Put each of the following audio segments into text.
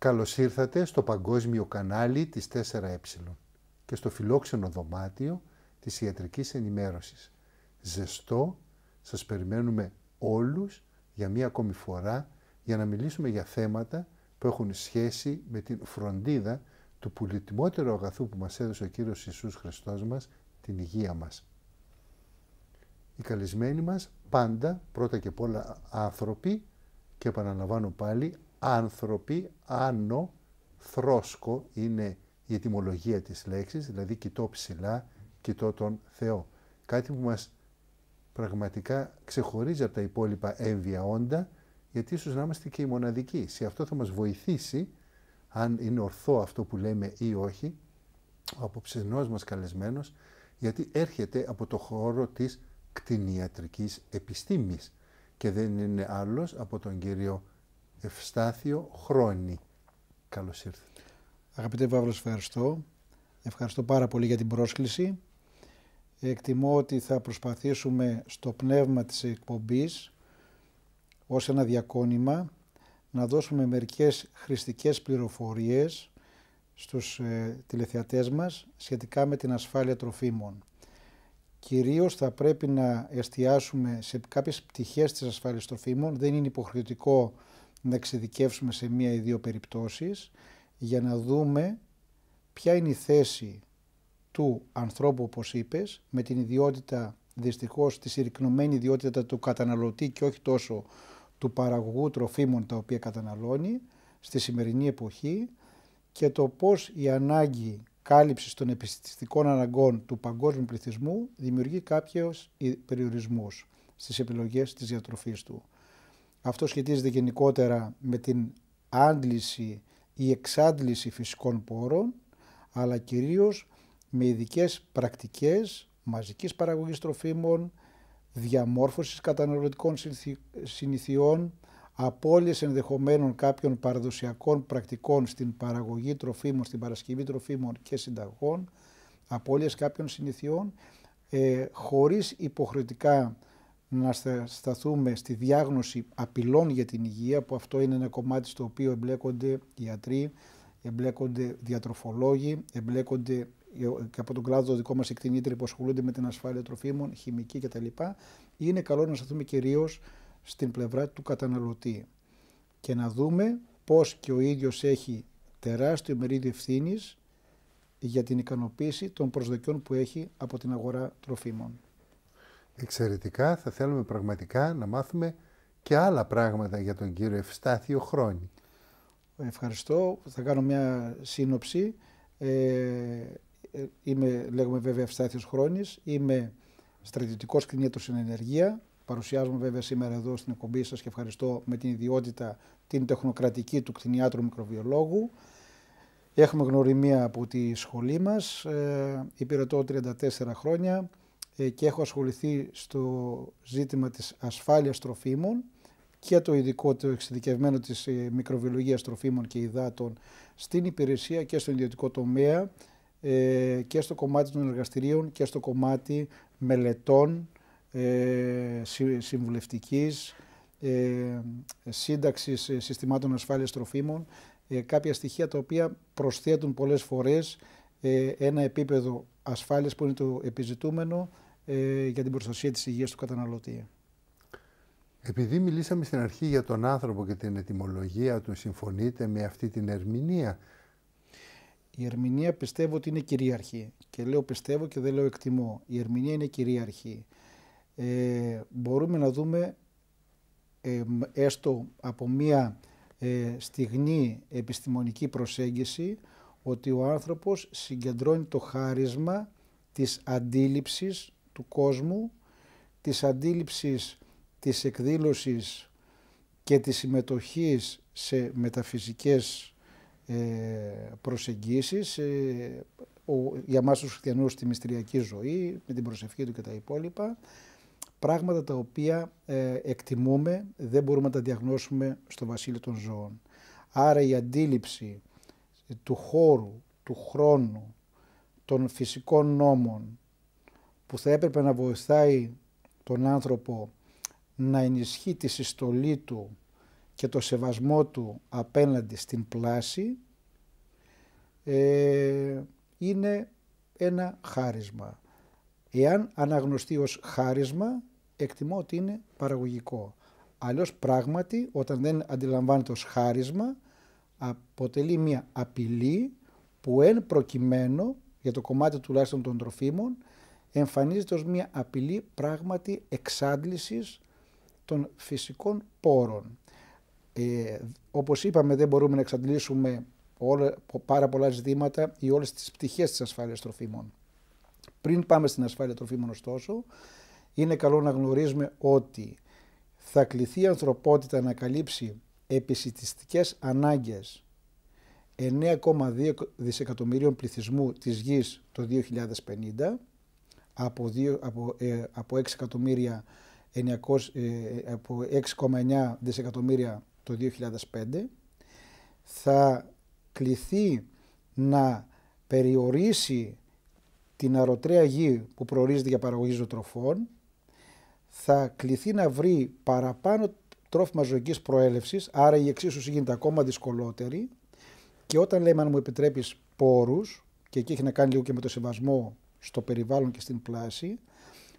Καλώς ήρθατε στο παγκόσμιο κανάλι της 4Ε και στο φιλόξενο δωμάτιο της ιατρικής ενημέρωσης. Ζεστό, σας περιμένουμε όλους για μία ακόμη φορά για να μιλήσουμε για θέματα που έχουν σχέση με την φροντίδα του πολυτιμότερου αγαθού που μας έδωσε ο Κύριος Ιησούς Χριστός μας, την υγεία μας. Οι καλεσμένοι μας πάντα, πρώτα και απ' όλα άνθρωποι, και επαναλαμβάνω πάλι άνθρωποι, άνω, θρόσκο είναι η ετυμολογία της λέξης, δηλαδή κοιτώ ψηλά, κοιτώ τον Θεό. Κάτι που μας πραγματικά ξεχωρίζει από τα υπόλοιπα έμβια όντα, γιατί ίσως να είμαστε και οι μοναδικοί. Σε αυτό θα μας βοηθήσει, αν είναι ορθό αυτό που λέμε ή όχι, ο αποψινός μας καλεσμένος, γιατί έρχεται από το χώρο της κτηνιατρικής επιστήμης και δεν είναι άλλος από τον κύριο Ευστάθιο Χρόνη. καλώς ήρθατε. Αγαπητέ Παύλος, ευχαριστώ. Ευχαριστώ πάρα πολύ για την πρόσκληση. Εκτιμώ ότι θα προσπαθήσουμε στο πνεύμα της εκπομπής ως ένα διακόνημα να δώσουμε μερικές χρηστικές πληροφορίες στους ε, τηλεθεατές μας σχετικά με την ασφάλεια τροφίμων. Κυρίως θα πρέπει να εστιάσουμε σε κάποιες πτυχές της ασφάλειας τροφίμων. Δεν είναι υποχρεωτικό να εξειδικεύσουμε σε μία ή δύο περιπτώσεις για να δούμε ποια είναι η θέση του ανθρώπου, όπως είπες, με την ιδιότητα, δυστυχώς, τη συρρυκνωμένη ιδιότητα του καταναλωτή και όχι τόσο του παραγωγού τροφίμων τα οποία καταναλώνει στη σημερινή εποχή και το πώς η ανάγκη κάλυψης των επιστημιστικών αναγκών του παγκόσμιου πληθυσμού δημιουργεί κάποιους περιορισμούς στις επιλογές της διατροφής του. Αυτό σχετίζεται γενικότερα με την άντληση ή εξάντληση φυσικών πόρων, αλλά κυρίως με ειδικές πρακτικές μαζικής παραγωγής τροφίμων, διαμόρφωσης καταναλωτικών συνηθιών, απώλειες ενδεχομένων κάποιων παραδοσιακών πρακτικών στην παραγωγή τροφίμων, στην παρασκευή τροφίμων και συνταγών, απώλειες κάποιων συνηθιών, ε, χωρίς υποχρεωτικά να σταθούμε στη διάγνωση απειλών για την υγεία, που αυτό είναι ένα κομμάτι στο οποίο εμπλέκονται ιατροί, εμπλέκονται διατροφολόγοι, εμπλέκονται ε, και από τον κλάδο δικό μας εκτιμήτρη που ασχολούνται με την ασφάλεια τροφίμων, χημική κτλ. Είναι καλό να σταθούμε κυρίως στην πλευρά του καταναλωτή και να δούμε πώς και ο ίδιος έχει τεράστιο μερίδιο ευθύνης για την ικανοποίηση των προσδοκιών που έχει από την αγορά τροφίμων εξαιρετικά. Θα θέλουμε πραγματικά να μάθουμε και άλλα πράγματα για τον κύριο Ευστάθιο Χρόνη. Ευχαριστώ. Θα κάνω μια σύνοψη. Ε, ε είμαι, λέγομαι βέβαια Ευστάθιος Χρόνης, είμαι στρατιωτικός κρινήτος στην ενεργεία. Παρουσιάζομαι βέβαια σήμερα εδώ στην εκπομπή σας και ευχαριστώ με την ιδιότητα την τεχνοκρατική του κτηνιάτρου μικροβιολόγου. Έχουμε γνωριμία από τη σχολή μας, ε, υπηρετώ 34 χρόνια, ε, και έχω ασχοληθεί στο ζήτημα της ασφάλειας τροφίμων και το ειδικό, το εξειδικευμένο της ε, μικροβιολογίας τροφίμων και υδάτων στην υπηρεσία και στον ιδιωτικό τομέα ε, και στο κομμάτι των εργαστηρίων και στο κομμάτι μελετών συμβουλευτικής, σύνταξης συστημάτων ασφάλειας τροφίμων, κάποια στοιχεία τα οποία προσθέτουν πολλές φορές ένα επίπεδο ασφάλειας που είναι το επιζητούμενο ε, για την προστασία της υγείας του καταναλωτή. Επειδή μιλήσαμε στην αρχή για τον άνθρωπο και την ετοιμολογία του, συμφωνείτε με αυτή την ερμηνεία. Η ερμηνεία πιστεύω ότι είναι κυρίαρχη. Και λέω πιστεύω και δεν λέω εκτιμώ. Η ερμηνεία είναι κυρίαρχη. Ε, μπορούμε να δούμε ε, έστω από μία ε, επιστημονική προσέγγιση ότι ο άνθρωπος συγκεντρώνει το χάρισμα της αντίληψης του κόσμου, της αντίληψης, της εκδήλωσης και της συμμετοχής σε μεταφυσικές ε, προσεγγίσεις, για μας τους χριστιανούς τη μυστηριακή ζωή, με την προσευχή του και τα υπόλοιπα, πράγματα τα οποία ε, εκτιμούμε, δεν μπορούμε να τα διαγνώσουμε στο βασίλειο των ζώων. Άρα η αντίληψη του χώρου, του χρόνου, των φυσικών νόμων, που θα έπρεπε να βοηθάει τον άνθρωπο να ενισχύει τη συστολή του και το σεβασμό του απέναντι στην πλάση ε, είναι ένα χάρισμα. Εάν αναγνωστεί ως χάρισμα, εκτιμώ ότι είναι παραγωγικό. Αλλιώς πράγματι, όταν δεν αντιλαμβάνεται ως χάρισμα, αποτελεί μια απειλή που εν προκειμένου, για το κομμάτι τουλάχιστον των τροφίμων, εμφανίζεται ως μια απειλή πράγματι εξάντλησης των φυσικών πόρων. Ε, όπως είπαμε δεν μπορούμε να εξαντλήσουμε όλα, πάρα πολλά ζητήματα ή όλες τις πτυχές της ασφάλειας τροφίμων. Πριν πάμε στην ασφάλεια τροφίμων ωστόσο, είναι καλό να γνωρίζουμε ότι θα κληθεί η ανθρωπότητα να καλύψει επισητιστικές ανάγκες 9,2 δισεκατομμυρίων πληθυσμού της γης το 2050 από, από, 6,9 ε, ε, ε, δισεκατομμύρια το 2005 θα κληθεί να περιορίσει την αρωτρέα γη που προορίζεται για παραγωγή ζωοτροφών, θα κληθεί να βρει παραπάνω τρόφιμα ζωικής προέλευσης, άρα η εξίσωση γίνεται ακόμα δυσκολότερη και όταν λέμε αν μου επιτρέπεις πόρους, και εκεί έχει να κάνει λίγο και με το σεβασμό στο περιβάλλον και στην πλάση,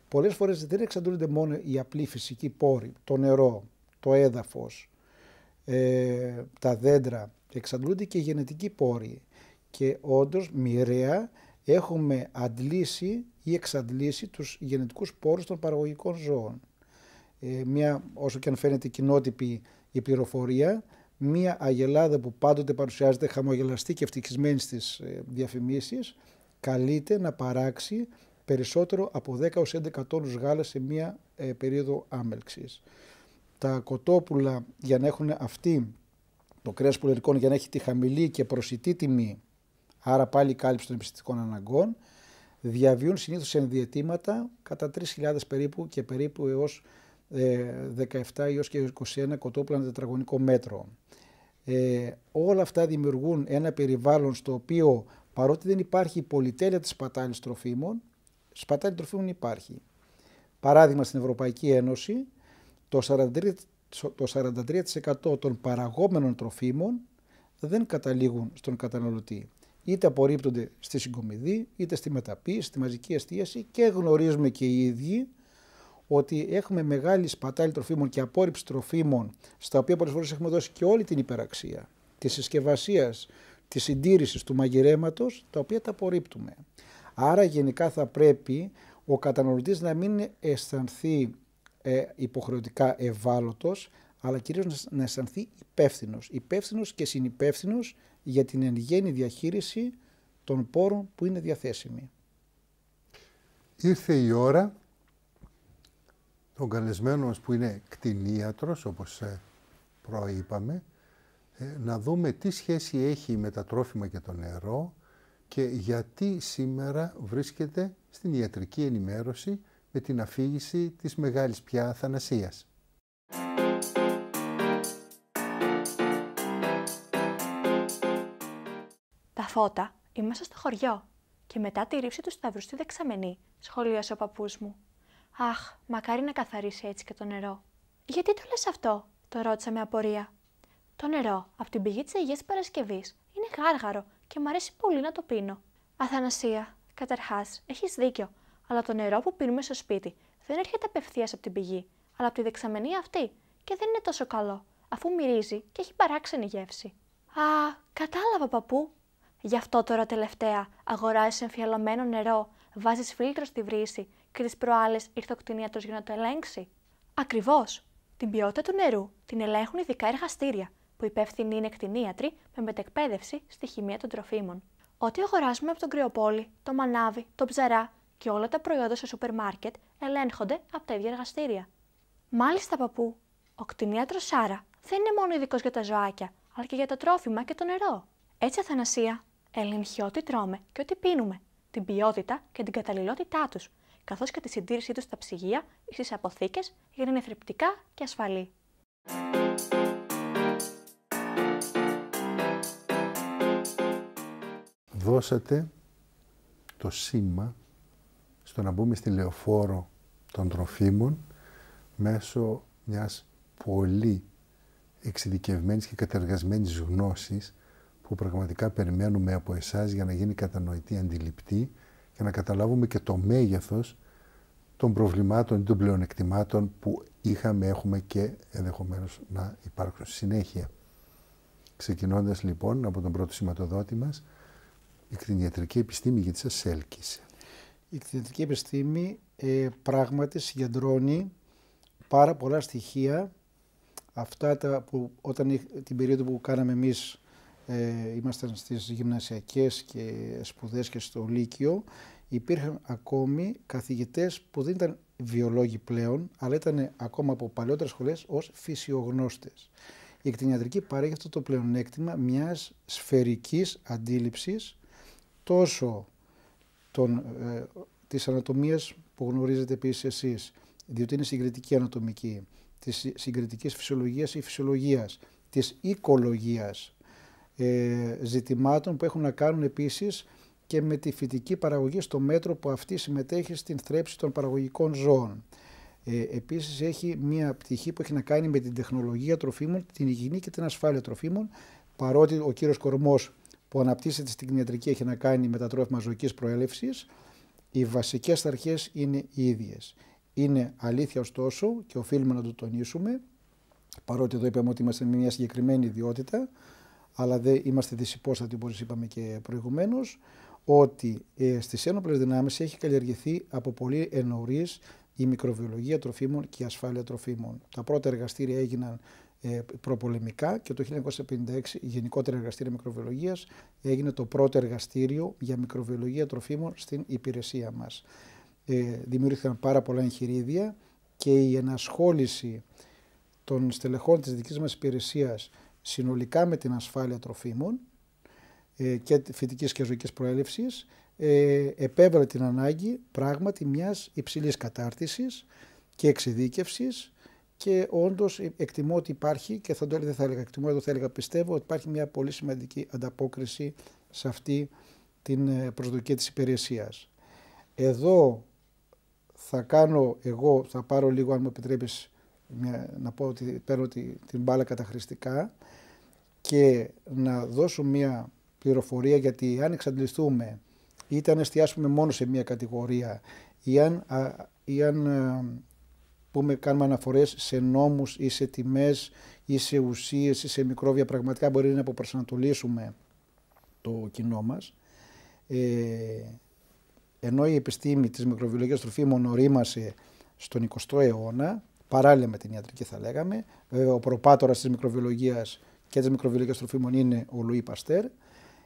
Πολλές φορές δεν εξαντλούνται μόνο οι απλοί φυσικοί πόροι, το νερό, το έδαφος, ε, τα δέντρα, εξαντλούνται και οι γενετικοί πόροι. Και όντως, μοιραία έχουμε αντλήσει ή εξαντλήσει τους γενετικούς πόρους των παραγωγικών ζώων. Ε, μια, όσο και αν φαίνεται κοινότυπη η πληροφορία, μια αγελάδα που πάντοτε παρουσιάζεται χαμογελαστή και ευτυχισμένη στις διαφημίσει. διαφημίσεις, καλείται να παράξει περισσότερο από 10 έως 11 τόνους γάλα σε μία ε, περίοδο άμελξης. Τα κοτόπουλα για να έχουν αυτή, το κρέας πουλερικών για να έχει τη χαμηλή και προσιτή τιμή, άρα πάλι κάλυψη των επιστημικών αναγκών, διαβιούν συνήθως σε ενδιατήματα κατά 3.000 περίπου και περίπου έως 17 ε, έως και 21 κοτόπουλα ένα τετραγωνικό μέτρο. Ε, όλα αυτά δημιουργούν ένα περιβάλλον στο οποίο Παρότι δεν υπάρχει η πολυτέλεια της σπατάλης τροφίμων, σπατάλη τροφίμων υπάρχει. Παράδειγμα, στην Ευρωπαϊκή Ένωση, το 43%, το 43 των παραγόμενων τροφίμων δεν καταλήγουν στον καταναλωτή. Είτε απορρίπτονται στη συγκομιδή, είτε στη μεταποίηση, στη μαζική εστίαση και γνωρίζουμε και οι ίδιοι ότι έχουμε μεγάλη σπατάλη τροφίμων και απόρριψη τροφίμων, στα οποία πολλές φορές έχουμε δώσει και όλη την υπεραξία της συσκευασίας Της συντήρησης του μαγειρέματος, τα οποία τα απορρίπτουμε. Άρα γενικά θα πρέπει ο καταναλωτής να μην αισθανθεί ε, υποχρεωτικά ευάλωτος, αλλά κυρίως να αισθανθεί υπεύθυνος. Υπεύθυνος και συνυπεύθυνος για την εν γέννη διαχείριση των πόρων που είναι διαθέσιμοι. Ήρθε η ώρα τον καλεσμένο μας που είναι κτηνίατρος, όπως ε, προείπαμε, ε, να δούμε τι σχέση έχει με τα τρόφιμα και το νερό και γιατί σήμερα βρίσκεται στην ιατρική ενημέρωση με την αφήγηση της μεγάλης πια αθανασίας. Τα φώτα είμαστε στο χωριό και μετά τη ρήψη του σταυρού στη δεξαμενή, σχολίασε ο παππούς μου. Αχ, μακάρι να καθαρίσει έτσι και το νερό. Γιατί το λες αυτό, το ρώτησα με απορία. Το νερό από την πηγή της Αγίας Παρασκευής είναι γάργαρο και μου αρέσει πολύ να το πίνω. Αθανασία, καταρχάς, έχεις δίκιο, αλλά το νερό που πίνουμε στο σπίτι δεν έρχεται απευθείας από την πηγή, αλλά από τη δεξαμενή αυτή και δεν είναι τόσο καλό, αφού μυρίζει και έχει παράξενη γεύση. Α, κατάλαβα, παππού. Γι' αυτό τώρα τελευταία αγοράζεις εμφιαλωμένο νερό, βάζεις φίλτρο στη βρύση και τις προάλλες ήρθε ο κτηνίατρο για να το ελέγξει. Ακριβώς. Την ποιότητα του νερού την ελέγχουν ειδικά εργαστήρια που υπεύθυνοι είναι κτηνίατροι με μετεκπαίδευση στη χημεία των τροφίμων. Ό,τι αγοράζουμε από τον κρυοπόλη, το μανάβι, το ψαρά και όλα τα προϊόντα στο σούπερ μάρκετ ελέγχονται από τα ίδια εργαστήρια. Μάλιστα, παππού, ο κτηνίατρος Σάρα δεν είναι μόνο ειδικός για τα ζωάκια, αλλά και για το τρόφιμα και το νερό. Έτσι, Αθανασία ελέγχει ό,τι τρώμε και ό,τι πίνουμε, την ποιότητα και την καταλληλότητά τους, καθώς και τη συντήρησή τους στα ψυγεία ή στις αποθήκες για να είναι θρεπτικά και ασφαλή. δώσατε το σήμα στο να μπούμε στη λεωφόρο των τροφίμων μέσω μιας πολύ εξειδικευμένης και κατεργασμένης γνώσης που πραγματικά περιμένουμε από εσάς για να γίνει κατανοητή, αντιληπτή και να καταλάβουμε και το μέγεθος των προβλημάτων ή των πλεονεκτημάτων που είχαμε, έχουμε και ενδεχομένως να υπάρξουν συνέχεια. Ξεκινώντας λοιπόν από τον πρώτο σηματοδότη μας, η κτηνιατρική επιστήμη, γιατί σας έλκυσε. Η κτηνιατρική επιστήμη ε, πράγματι συγκεντρώνει πάρα πολλά στοιχεία αυτά τα που όταν την περίοδο που κάναμε εμείς ε, ήμασταν στις γυμνασιακές και σπουδές και στο Λύκειο υπήρχαν ακόμη καθηγητές που δεν ήταν βιολόγοι πλέον αλλά ήταν ακόμα από παλαιότερες σχολές ως φυσιογνώστες. Η κτηνιατρική παρέχει αυτό το πλεονέκτημα μιας σφαιρικής αντίληψης τόσο τον, ε, της ανατομίας που γνωρίζετε επίσης εσείς, διότι είναι συγκριτική ανατομική, της συγκριτικής φυσιολογίας ή φυσιολογίας, της οικολογίας, ε, ζητημάτων που έχουν να κάνουν επίσης και με τη φυτική παραγωγή στο μέτρο που αυτή συμμετέχει στην θρέψη των παραγωγικών ζώων. Ε, επίσης έχει μια πτυχή που έχει να κάνει με την τεχνολογία τροφίμων, την υγιεινή και την ασφάλεια τροφίμων, παρότι ο κύριος Κορμός που αναπτύσσεται στην κτηνιατρική έχει να κάνει με τα τρόφιμα ζωικής προέλευσης, οι βασικές αρχές είναι οι ίδιες. Είναι αλήθεια ωστόσο και οφείλουμε να το τονίσουμε, παρότι εδώ είπαμε ότι είμαστε με μια συγκεκριμένη ιδιότητα, αλλά δεν είμαστε δυσυπόστατοι όπως είπαμε και προηγουμένως: ότι ε, στις ένοπλες δυνάμεις έχει καλλιεργηθεί από πολύ ενωρίς η μικροβιολογία τροφίμων και η ασφάλεια τροφίμων. Τα πρώτα εργαστήρια έγιναν ε, προπολεμικά και το 1956 Γενικότερα εργαστήριο Μικροβιολογίας έγινε το πρώτο εργαστήριο για μικροβιολογία τροφίμων στην υπηρεσία μας. Ε, δημιουργήθηκαν πάρα πολλά εγχειρίδια και η ενασχόληση των στελεχών της δικής μας υπηρεσίας συνολικά με την ασφάλεια τροφίμων ε, και φυτικής και ζωικής προέλευσης επέβαλε την ανάγκη πράγματι μιας υψηλής κατάρτισης και εξειδίκευσης και όντως ε, εκτιμώ ότι υπάρχει και θα το έλεγα, δεν θα έλεγα εκτιμώ, εδώ θα έλεγα πιστεύω ότι υπάρχει μια πολύ σημαντική ανταπόκριση σε αυτή την ε, προσδοκία της υπηρεσίας. Εδώ θα κάνω εγώ, θα πάρω λίγο αν μου επιτρέπεις μια, να πω ότι παίρνω την μπάλα καταχρηστικά και να δώσω μια πληροφορία γιατί αν εξαντληθούμε είτε αν εστιάσουμε μόνο σε μια κατηγορία ή αν ε, πούμε, κάνουμε αναφορές σε νόμους ή σε τιμές ή σε ουσίες, ή σε μικρόδια πραγματικά μπορεί να αποπραστολήσουμε το κοινό μα. Ενώ ή σε τιμε ή σε ουσιε ή σε μικρόβια πραγματικά μπορεί να αποπροσανατολίσουμε το κοινό μας ε, ενώ η επιστήμη της μικροβιολογίας τροφίμων ορίμασε στον 20ο αιώνα, παράλληλα με την ιατρική θα λέγαμε, ο προπάτορας της μικροβιολογίας και της μικροβιολογίας τροφίμων είναι ο Λουί Παστέρ,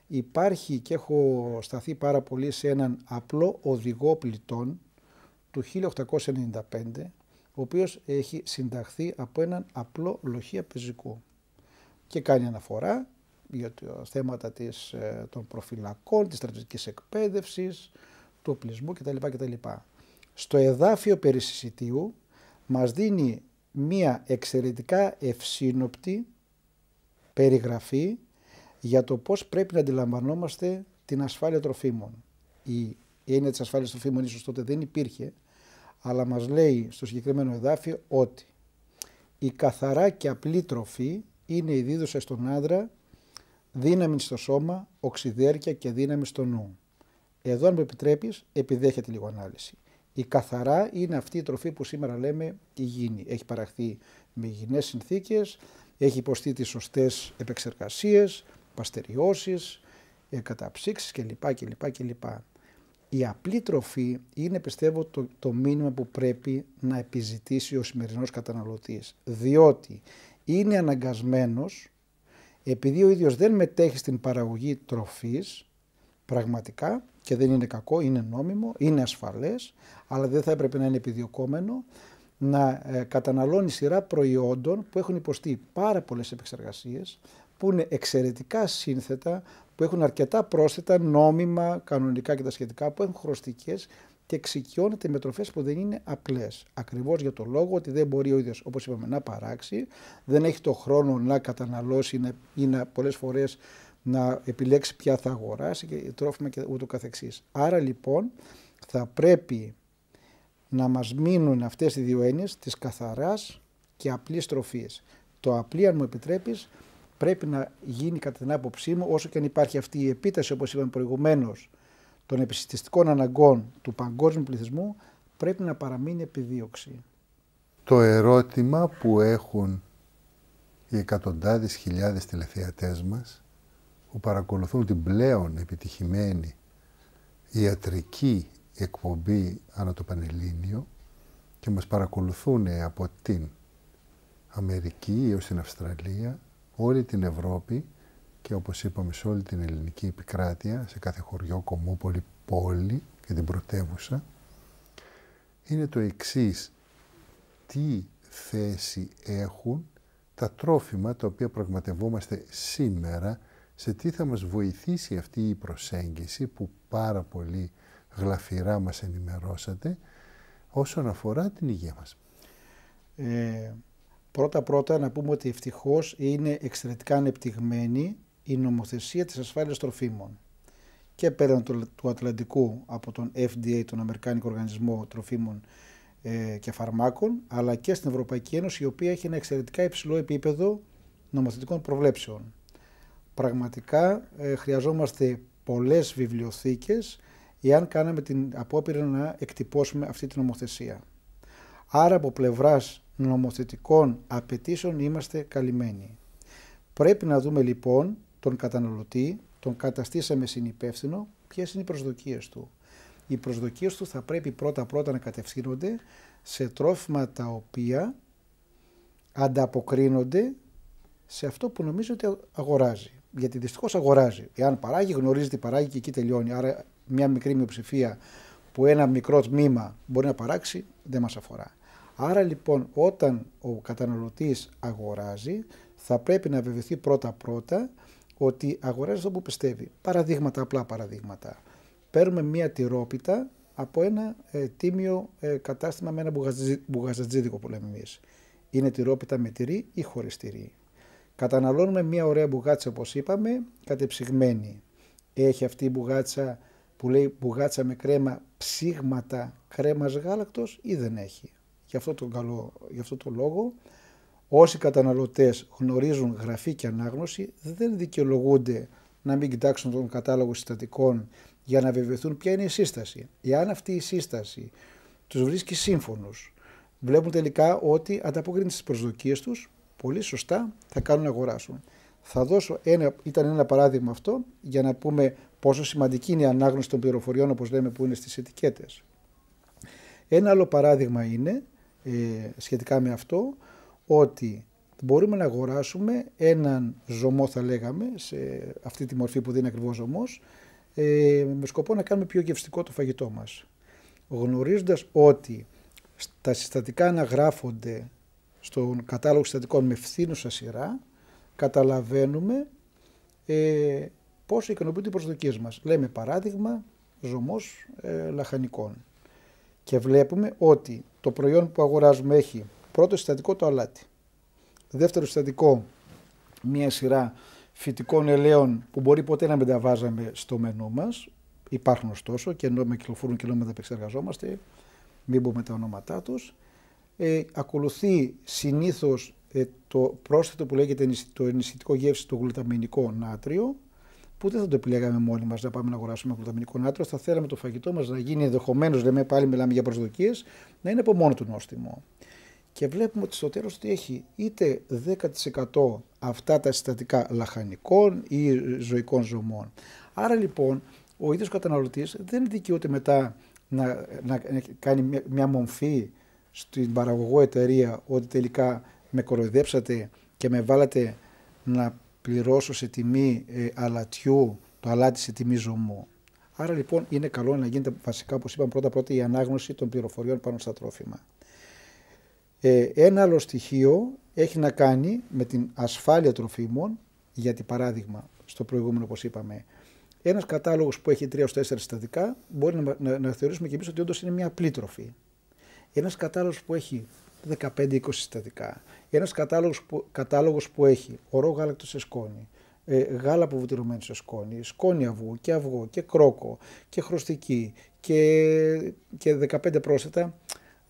υπάρχει και έχω σταθεί πάρα πολύ σε έναν απλό οδηγό πλητών του 1895, ο οποίος έχει συνταχθεί από έναν απλό λοχία πεζικού. και κάνει αναφορά για τα θέματα της, ε, των προφυλακών, της στρατιωτικής εκπαίδευσης, του οπλισμού κτλ. κτλ. Στο εδάφιο περισυσιτίου μας δίνει μία εξαιρετικά ευσύνοπτη περιγραφή για το πώς πρέπει να αντιλαμβανόμαστε την ασφάλεια τροφίμων. Η έννοια της ασφάλειας τροφίμων ίσως τότε δεν υπήρχε, αλλά μας λέει στο συγκεκριμένο εδάφιο ότι η καθαρά και απλή τροφή είναι η δίδουσα στον άντρα δύναμη στο σώμα, οξυδέρκεια και δύναμη στο νου. Εδώ, αν με επιτρέπεις, επιδέχεται λίγο ανάλυση. Η καθαρά είναι αυτή η τροφή που σήμερα λέμε υγιεινή. Έχει παραχθεί με υγιεινές συνθήκες, έχει υποστεί τις σωστές επεξεργασίες, παστεριώσεις, ε, καταψύξεις κλπ, κλπ. Η απλή τροφή είναι πιστεύω το, το μήνυμα που πρέπει να επιζητήσει ο σημερινός καταναλωτής. Διότι είναι αναγκασμένος, επειδή ο ίδιος δεν μετέχει στην παραγωγή τροφής, πραγματικά, και δεν είναι κακό, είναι νόμιμο, είναι ασφαλές, αλλά δεν θα έπρεπε να είναι επιδιωκόμενο, να ε, καταναλώνει σειρά προϊόντων που έχουν υποστεί πάρα πολλές επεξεργασίες, που είναι εξαιρετικά σύνθετα, που έχουν αρκετά πρόσθετα νόμιμα, κανονικά και τα σχετικά, που έχουν χρωστικές και εξοικειώνεται με τροφές που δεν είναι απλές. Ακριβώς για το λόγο ότι δεν μπορεί ο ίδιος, όπως είπαμε, να παράξει, δεν έχει το χρόνο να καταναλώσει ή να, να πολλές φορές να επιλέξει ποια θα αγοράσει και τρόφιμα και ούτω καθεξής. Άρα λοιπόν θα πρέπει να μας μείνουν αυτές οι δύο έννοιες της καθαράς και απλής τροφής. Το απλή αν μου επιτρέπεις πρέπει να γίνει κατά την άποψή μου όσο και αν υπάρχει αυτή η επίταση όπως είπαμε προηγουμένως των επιστηστικών αναγκών του παγκόσμιου πληθυσμού πρέπει να παραμείνει επιδίωξη. Το ερώτημα που έχουν οι εκατοντάδες χιλιάδες τηλεθεατές μας που παρακολουθούν την πλέον επιτυχημένη ιατρική εκπομπή ανά το Πανελλήνιο και μας παρακολουθούν από την Αμερική έως την Αυστραλία όλη την Ευρώπη και όπως είπαμε σε όλη την ελληνική επικράτεια, σε κάθε χωριό, κομμόπολη, πόλη και την πρωτεύουσα, είναι το εξής. Τι θέση έχουν τα τρόφιμα τα οποία πραγματευόμαστε σήμερα, σε τι θα μας βοηθήσει αυτή η προσέγγιση που πάρα πολύ γλαφυρά μας ενημερώσατε όσον αφορά την υγεία μας. Ε, Πρώτα-πρώτα να πούμε ότι ευτυχώς είναι εξαιρετικά ανεπτυγμένη η νομοθεσία της ασφάλειας τροφίμων και πέραν του Ατλαντικού από τον FDA, τον Αμερικάνικο Οργανισμό Τροφίμων ε, και Φαρμάκων, αλλά και στην Ευρωπαϊκή Ένωση, η οποία έχει ένα εξαιρετικά υψηλό επίπεδο νομοθετικών προβλέψεων. Πραγματικά ε, χρειαζόμαστε πολλές βιβλιοθήκες εάν κάναμε την απόπειρα να εκτυπώσουμε αυτή τη νομοθεσία. Άρα από πλευράς νομοθετικών απαιτήσεων είμαστε καλυμμένοι. Πρέπει να δούμε λοιπόν τον καταναλωτή, τον καταστήσαμε συνυπεύθυνο, ποιες είναι οι προσδοκίες του. Οι προσδοκίες του θα πρέπει πρώτα-πρώτα να κατευθύνονται σε τρόφιμα τα οποία ανταποκρίνονται σε αυτό που νομίζω ότι αγοράζει. Γιατί δυστυχώς αγοράζει. Εάν παράγει, γνωρίζει τι παράγει και εκεί τελειώνει. Άρα, μια μικρή μειοψηφία που ένα μικρό τμήμα μπορεί να παράξει, δεν μας αφορά. Άρα λοιπόν όταν ο καταναλωτής αγοράζει θα πρέπει να βεβαιωθεί πρώτα-πρώτα ότι αγοράζει αυτό που πιστεύει. Παραδείγματα, απλά παραδείγματα. Παίρνουμε μία τυρόπιτα από ένα ε, τίμιο ε, κατάστημα με ένα μπουγαζατζίδικο που λέμε εμείς. Είναι τυρόπιτα με τυρί ή χωρίς τυρί. Καταναλώνουμε μία ωραία μπουγάτσα όπως είπαμε, κατεψυγμένη. Έχει αυτή η μπουγάτσα που λέει μπουγάτσα με κρέμα ψήγματα κρέμας γάλακτος ή δεν έχει. Γι' αυτό τον, καλό, αυτό τον λόγο όσοι καταναλωτές γνωρίζουν γραφή και ανάγνωση δεν δικαιολογούνται να μην κοιτάξουν τον κατάλογο συστατικών για να βεβαιωθούν ποια είναι η σύσταση. Εάν αυτή η σύσταση τους βρίσκει σύμφωνος, βλέπουν τελικά ότι ανταποκρινεί στις προσδοκίες τους, πολύ σωστά θα κάνουν να αγοράσουν. Θα δώσω ένα, ήταν ένα παράδειγμα αυτό για να πούμε πόσο σημαντική είναι η ανάγνωση των πληροφοριών όπως λέμε που είναι στις ετικέτες. Ένα άλλο παράδειγμα είναι ε, σχετικά με αυτό ότι μπορούμε να αγοράσουμε έναν ζωμό θα λέγαμε σε αυτή τη μορφή που δίνει είναι ακριβώς ζωμός ε, με σκοπό να κάνουμε πιο γευστικό το φαγητό μας. Γνωρίζοντας ότι τα συστατικά αναγράφονται στον κατάλογο συστατικών με φθήνουσα σειρά καταλαβαίνουμε ε, πόσο ικανοποιούνται οι προσδοκίες μας. Λέμε παράδειγμα ζωμός ε, λαχανικών και βλέπουμε ότι το προϊόν που αγοράζουμε έχει πρώτο συστατικό το αλάτι, δεύτερο συστατικό μία σειρά φυτικών ελαίων που μπορεί ποτέ να μην τα βάζαμε στο μενού μας, υπάρχουν ωστόσο και ενώ με κυκλοφορούν και ενώ με τα επεξεργαζόμαστε, μην πούμε τα ονόματά τους. Ε, ακολουθεί συνήθως ε, το πρόσθετο που λέγεται το ενισχυτικό γεύση το γλουταμινικό νάτριο, που δεν θα το επιλέγαμε μόνοι μας να πάμε να αγοράσουμε γλουταμινικό νάτρο. Θα θέλαμε το φαγητό μας να γίνει ενδεχομένως, λέμε πάλι μιλάμε για προσδοκίες, να είναι από μόνο του νόστιμο. Και βλέπουμε ότι στο τέλος έχει είτε 10% αυτά τα συστατικά λαχανικών ή ζωικών ζωμών. Άρα λοιπόν ο ίδιος καταναλωτής δεν δικαιούται μετά να, να κάνει μια, μια μομφή στην παραγωγό εταιρεία ότι τελικά με κοροϊδέψατε και με βάλατε να πληρώσω σε τιμή ε, αλατιού το αλάτι σε τιμή ζωμού. Άρα λοιπόν είναι καλό να γίνεται βασικά όπως είπαμε πρώτα πρώτα η ανάγνωση των πληροφοριών πάνω στα τρόφιμα. Ε, ένα άλλο στοιχείο έχει να κάνει με την ασφάλεια τροφίμων, γιατί παράδειγμα στο προηγούμενο όπως είπαμε, ένας κατάλογος που έχει 3-4 συστατικά μπορεί να, να, να θεωρήσουμε και εμείς ότι όντως είναι μια απλή τροφή. Ένας κατάλογος που έχει 15-20 συστατικά ένας κατάλογος που, κατάλογος που έχει ορό γάλακτο σε σκόνη, ε, γάλα βουτυρωμένο σε σκόνη, σκόνη αυγού και αυγό και κρόκο και χρωστική και, και 15 πρόσθετα,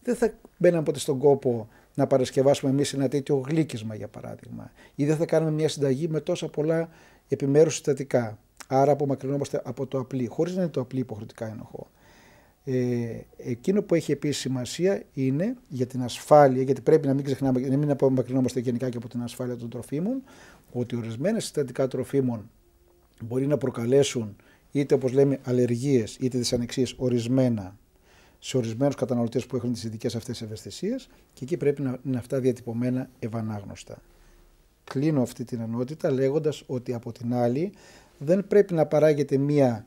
δεν θα μπαίναμε ποτέ στον κόπο να παρασκευάσουμε εμείς ένα τέτοιο γλύκισμα για παράδειγμα ή δεν θα κάνουμε μια συνταγή με τόσα πολλά επιμέρους συστατικά. Άρα απομακρυνόμαστε από το απλή, χωρίς να είναι το απλή υποχρεωτικά ενοχώ. Ε, εκείνο που έχει επίσης σημασία είναι για την ασφάλεια, γιατί πρέπει να μην ξεχνάμε, να μην απομακρυνόμαστε γενικά και από την ασφάλεια των τροφίμων, ότι ορισμένα συστατικά τροφίμων μπορεί να προκαλέσουν είτε όπως λέμε αλλεργίες είτε δυσανεξίες ορισμένα σε ορισμένους καταναλωτές που έχουν τις ειδικές αυτές ευαισθησίες και εκεί πρέπει να είναι αυτά διατυπωμένα ευανάγνωστα. Κλείνω αυτή την ενότητα λέγοντας ότι από την άλλη δεν πρέπει να παράγεται μία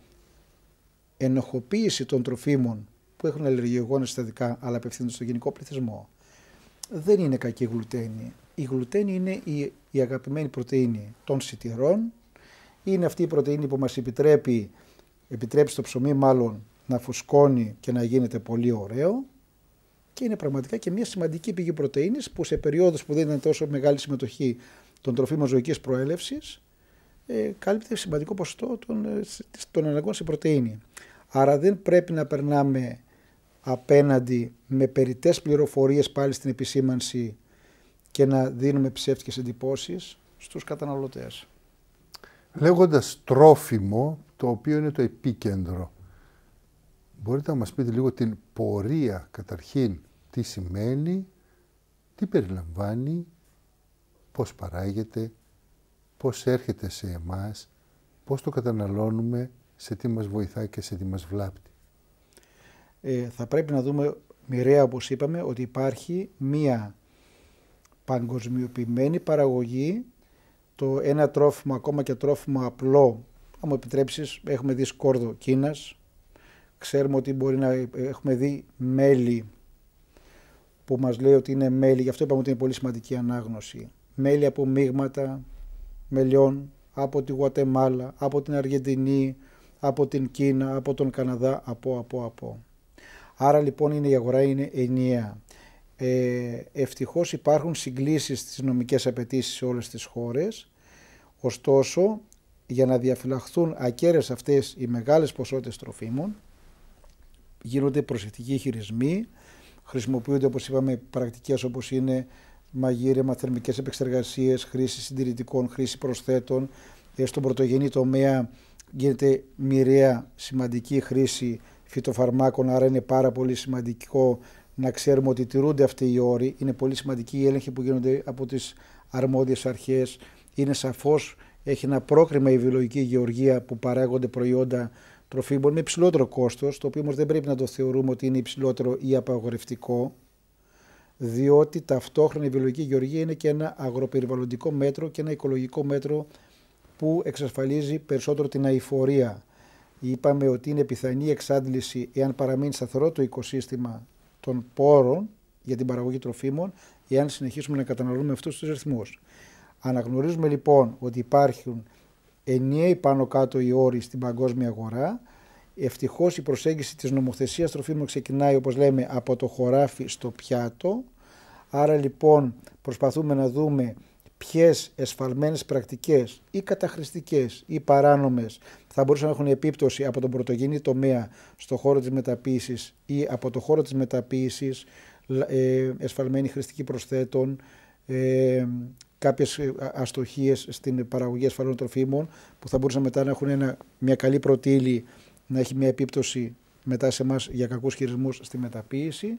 ενοχοποίηση των τροφίμων που έχουν αλλεργιογόνε συστατικά αλλά απευθύνονται στο γενικό πληθυσμό, δεν είναι κακή η γλουτένη. Η γλουτένη είναι η, η αγαπημένη πρωτενη των σιτηρών, είναι αυτή η πρωτενη που μας επιτρέπει, επιτρέπει στο ψωμί μάλλον να φουσκώνει και να γίνεται πολύ ωραίο και είναι πραγματικά και μια σημαντική πηγή πρωτεΐνης που σε περίοδους που δεν ήταν τόσο μεγάλη συμμετοχή των τροφίμων ζωικής προέλευσης ε, κάλυπτε σημαντικό ποσοστό των, ε, των αναγκών σε πρωτεΐνη. Άρα δεν πρέπει να περνάμε απέναντι με περιττές πληροφορίες πάλι στην επισήμανση και να δίνουμε ψεύτικες εντυπώσεις στους καταναλωτές. Λέγοντας τρόφιμο, το οποίο είναι το επίκεντρο, μπορείτε να μας πείτε λίγο την πορεία καταρχήν, τι σημαίνει, τι περιλαμβάνει, πώς παράγεται, πώς έρχεται σε εμάς, πώς το καταναλώνουμε, σε τι μας βοηθάει και σε τι μας βλάπτει. Ε, θα πρέπει να δούμε μοιραία όπως είπαμε ότι υπάρχει μία παγκοσμιοποιημένη παραγωγή το ένα τρόφιμο, ακόμα και τρόφιμο απλό, αν μου επιτρέψεις, έχουμε δει σκόρδο Κίνας, ξέρουμε ότι μπορεί να ε, έχουμε δει μέλι που μας λέει ότι είναι μέλι, γι' αυτό είπαμε ότι είναι πολύ σημαντική ανάγνωση. Μέλι από μείγματα μελιών από τη Γουατεμάλα, από την Αργεντινή, από την Κίνα, από τον Καναδά, από, από, από. Άρα λοιπόν είναι, η αγορά είναι ενιαία. Ε, ευτυχώς υπάρχουν συγκλήσεις στις νομικές απαιτήσεις σε όλες τις χώρες, ωστόσο για να διαφυλαχθούν ακέρες αυτές οι μεγάλες ποσότητες τροφίμων, γίνονται προσεκτικοί χειρισμοί, χρησιμοποιούνται όπως είπαμε πρακτικές όπως είναι μαγείρεμα, θερμικές επεξεργασίες, χρήση συντηρητικών, χρήση προσθέτων, ε, στον πρωτογενή τομέα γίνεται μοιραία σημαντική χρήση φυτοφαρμάκων, άρα είναι πάρα πολύ σημαντικό να ξέρουμε ότι τηρούνται αυτοί οι όροι. Είναι πολύ σημαντική η έλεγχη που γίνονται από τις αρμόδιες αρχές. Είναι σαφώς, έχει ένα πρόκριμα η βιολογική γεωργία που παράγονται προϊόντα τροφίμων με υψηλότερο κόστος, το οποίο όμως δεν πρέπει να το θεωρούμε ότι είναι υψηλότερο ή απαγορευτικό, διότι ταυτόχρονα η βιολογική γεωργία είναι και ένα αγροπεριβαλλοντικό μέτρο και ένα οικολογικό μέτρο που εξασφαλίζει περισσότερο την αηφορία. Είπαμε ότι είναι πιθανή εξάντληση εάν παραμείνει σταθερό το οικοσύστημα των πόρων για την παραγωγή τροφίμων, εάν συνεχίσουμε να καταναλώνουμε αυτούς τους ρυθμούς. Αναγνωρίζουμε λοιπόν ότι υπάρχουν ενιαίοι πάνω κάτω οι όροι στην παγκόσμια αγορά. Ευτυχώς η προσέγγιση της νομοθεσίας τροφίμων ξεκινάει, όπως λέμε, από το χωράφι στο πιάτο. Άρα λοιπόν προσπαθούμε να δούμε Ποιες εσφαλμένες πρακτικές ή καταχρηστικές ή παράνομες θα μπορούσαν να έχουν επίπτωση από τον πρωτογενή τομέα στο χώρο της μεταποίησης ή από το χώρο της μεταποίησης ε, εσφαλμένη χρηστική προσθέτων, ε, κάποιες ε, αστοχίες στην παραγωγή ασφαλών τροφίμων που θα μπορούσαν μετά να έχουν μια καλή προτήλη να έχει μια επίπτωση μετά σε εμάς για κακούς χειρισμούς στη μεταποίηση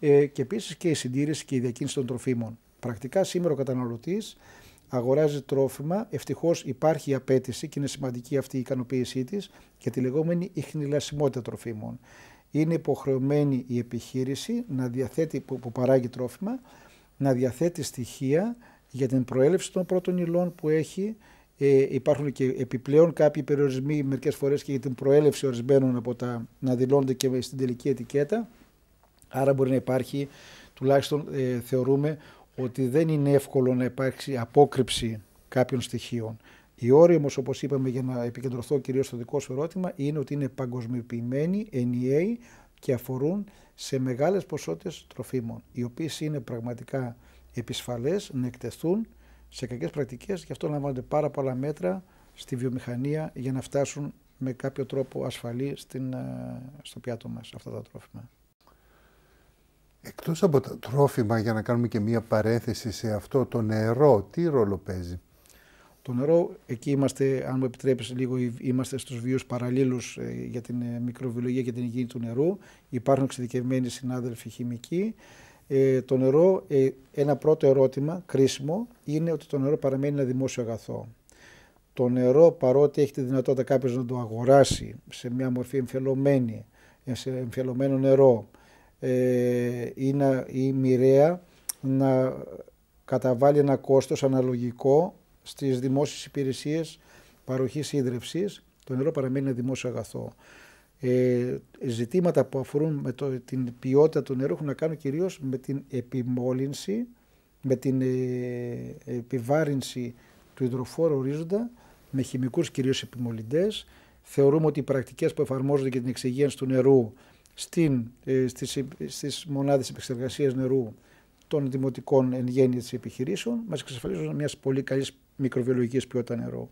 ε, και επίσης και η συντήρηση και η διακίνηση των τροφίμων. Πρακτικά σήμερα ο καταναλωτής αγοράζει τρόφιμα. Ευτυχώς υπάρχει η απέτηση και είναι σημαντική αυτή η ικανοποίησή της για τη λεγόμενη ιχνηλασιμότητα τροφίμων. Είναι υποχρεωμένη η επιχείρηση να διαθέτει, που, παράγει τρόφιμα να διαθέτει στοιχεία για την προέλευση των πρώτων υλών που έχει. Ε, υπάρχουν και επιπλέον κάποιοι περιορισμοί μερικές φορές και για την προέλευση ορισμένων από τα να δηλώνονται και στην τελική ετικέτα. Άρα μπορεί να υπάρχει, τουλάχιστον ε, θεωρούμε ότι δεν είναι εύκολο να υπάρξει απόκρυψη κάποιων στοιχείων. Η όροι όμως, όπως είπαμε, για να επικεντρωθώ κυρίως στο δικό σου ερώτημα, είναι ότι είναι παγκοσμιοποιημένοι, ενιαίοι και αφορούν σε μεγάλες ποσότητες τροφίμων, οι οποίες είναι πραγματικά επισφαλές να εκτεθούν σε κακές πρακτικές, γι' αυτό λαμβάνονται πάρα πολλά μέτρα στη βιομηχανία για να φτάσουν με κάποιο τρόπο ασφαλή στην, ε, στο πιάτο μας αυτά τα τρόφιμα. Εκτός από τα τρόφιμα, για να κάνουμε και μία παρέθεση σε αυτό, το νερό τι ρόλο παίζει. Το νερό, εκεί είμαστε, αν μου επιτρέπεις λίγο, είμαστε στους βίους παραλλήλους ε, για την ε, μικροβιολογία και την υγιεινή του νερού. Υπάρχουν εξειδικευμένοι συνάδελφοι χημικοί. Ε, το νερό, ε, ένα πρώτο ερώτημα, κρίσιμο, είναι ότι το νερό παραμένει ένα δημόσιο αγαθό. Το νερό, παρότι έχει τη δυνατότητα κάποιος να το αγοράσει σε μια μορφή εμφελωμένη, ε, σε εμφελωμένο νερό, ε, ή, να, ή μοιραία να καταβάλει ένα κόστος αναλογικό στις δημόσιες υπηρεσίες παροχής ίδρυυσης. Το νερό παραμένει ένα δημόσιο αγαθό. Ε, ζητήματα που αφορούν με το, την ποιότητα του νερού έχουν να κάνουν κυρίως με την επιμόλυνση, με την ε, επιβάρυνση του υδροφόρου ορίζοντα, με χημικούς κυρίως επιμολυντές. Θεωρούμε ότι οι πρακτικές που εφαρμόζονται για την εξυγίανση του νερού στην, ε, στις, στις μονάδες επεξεργασίας νερού των δημοτικών εν γέννη επιχειρήσεων, μας εξασφαλίζουν μιας πολύ καλής μικροβιολογικής ποιότητας νερού.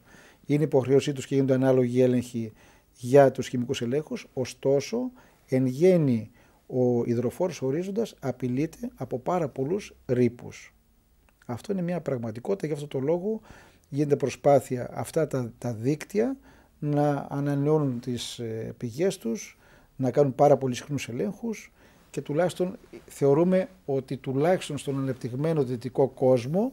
Είναι υποχρέωσή τους και γίνονται ανάλογοι έλεγχοι για τους χημικούς ελέγχους, Ωστόσο, εν γέννη, ο υδροφόρος ορίζοντας απειλείται από πάρα πολλούς ρήπους. Αυτό είναι μια πραγματικότητα. Γι' αυτό το λόγο γίνεται προσπάθεια αυτά τα, τα δίκτυα να ανανεώνουν τις ε, πηγές τους, να κάνουν πάρα πολύ συχνούς ελέγχους και τουλάχιστον θεωρούμε ότι τουλάχιστον στον ανεπτυγμένο δυτικό κόσμο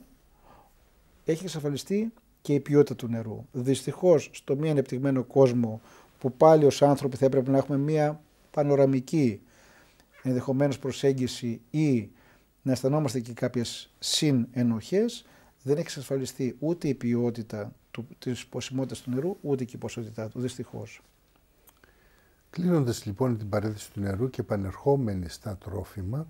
έχει εξαφανιστεί και η ποιότητα του νερού. Δυστυχώς στο μη ανεπτυγμένο κόσμο που πάλι ως άνθρωποι θα έπρεπε να έχουμε μια πανοραμική ενδεχομένως προσέγγιση ή να αισθανόμαστε και κάποιες συνενοχές, δεν έχει εξασφαλιστεί ούτε η ποιότητα τη της του νερού, ούτε και η ποσότητά του, δυστυχώς. Κλείνοντας λοιπόν την παρένθεση του νερού και επανερχόμενοι στα τρόφιμα,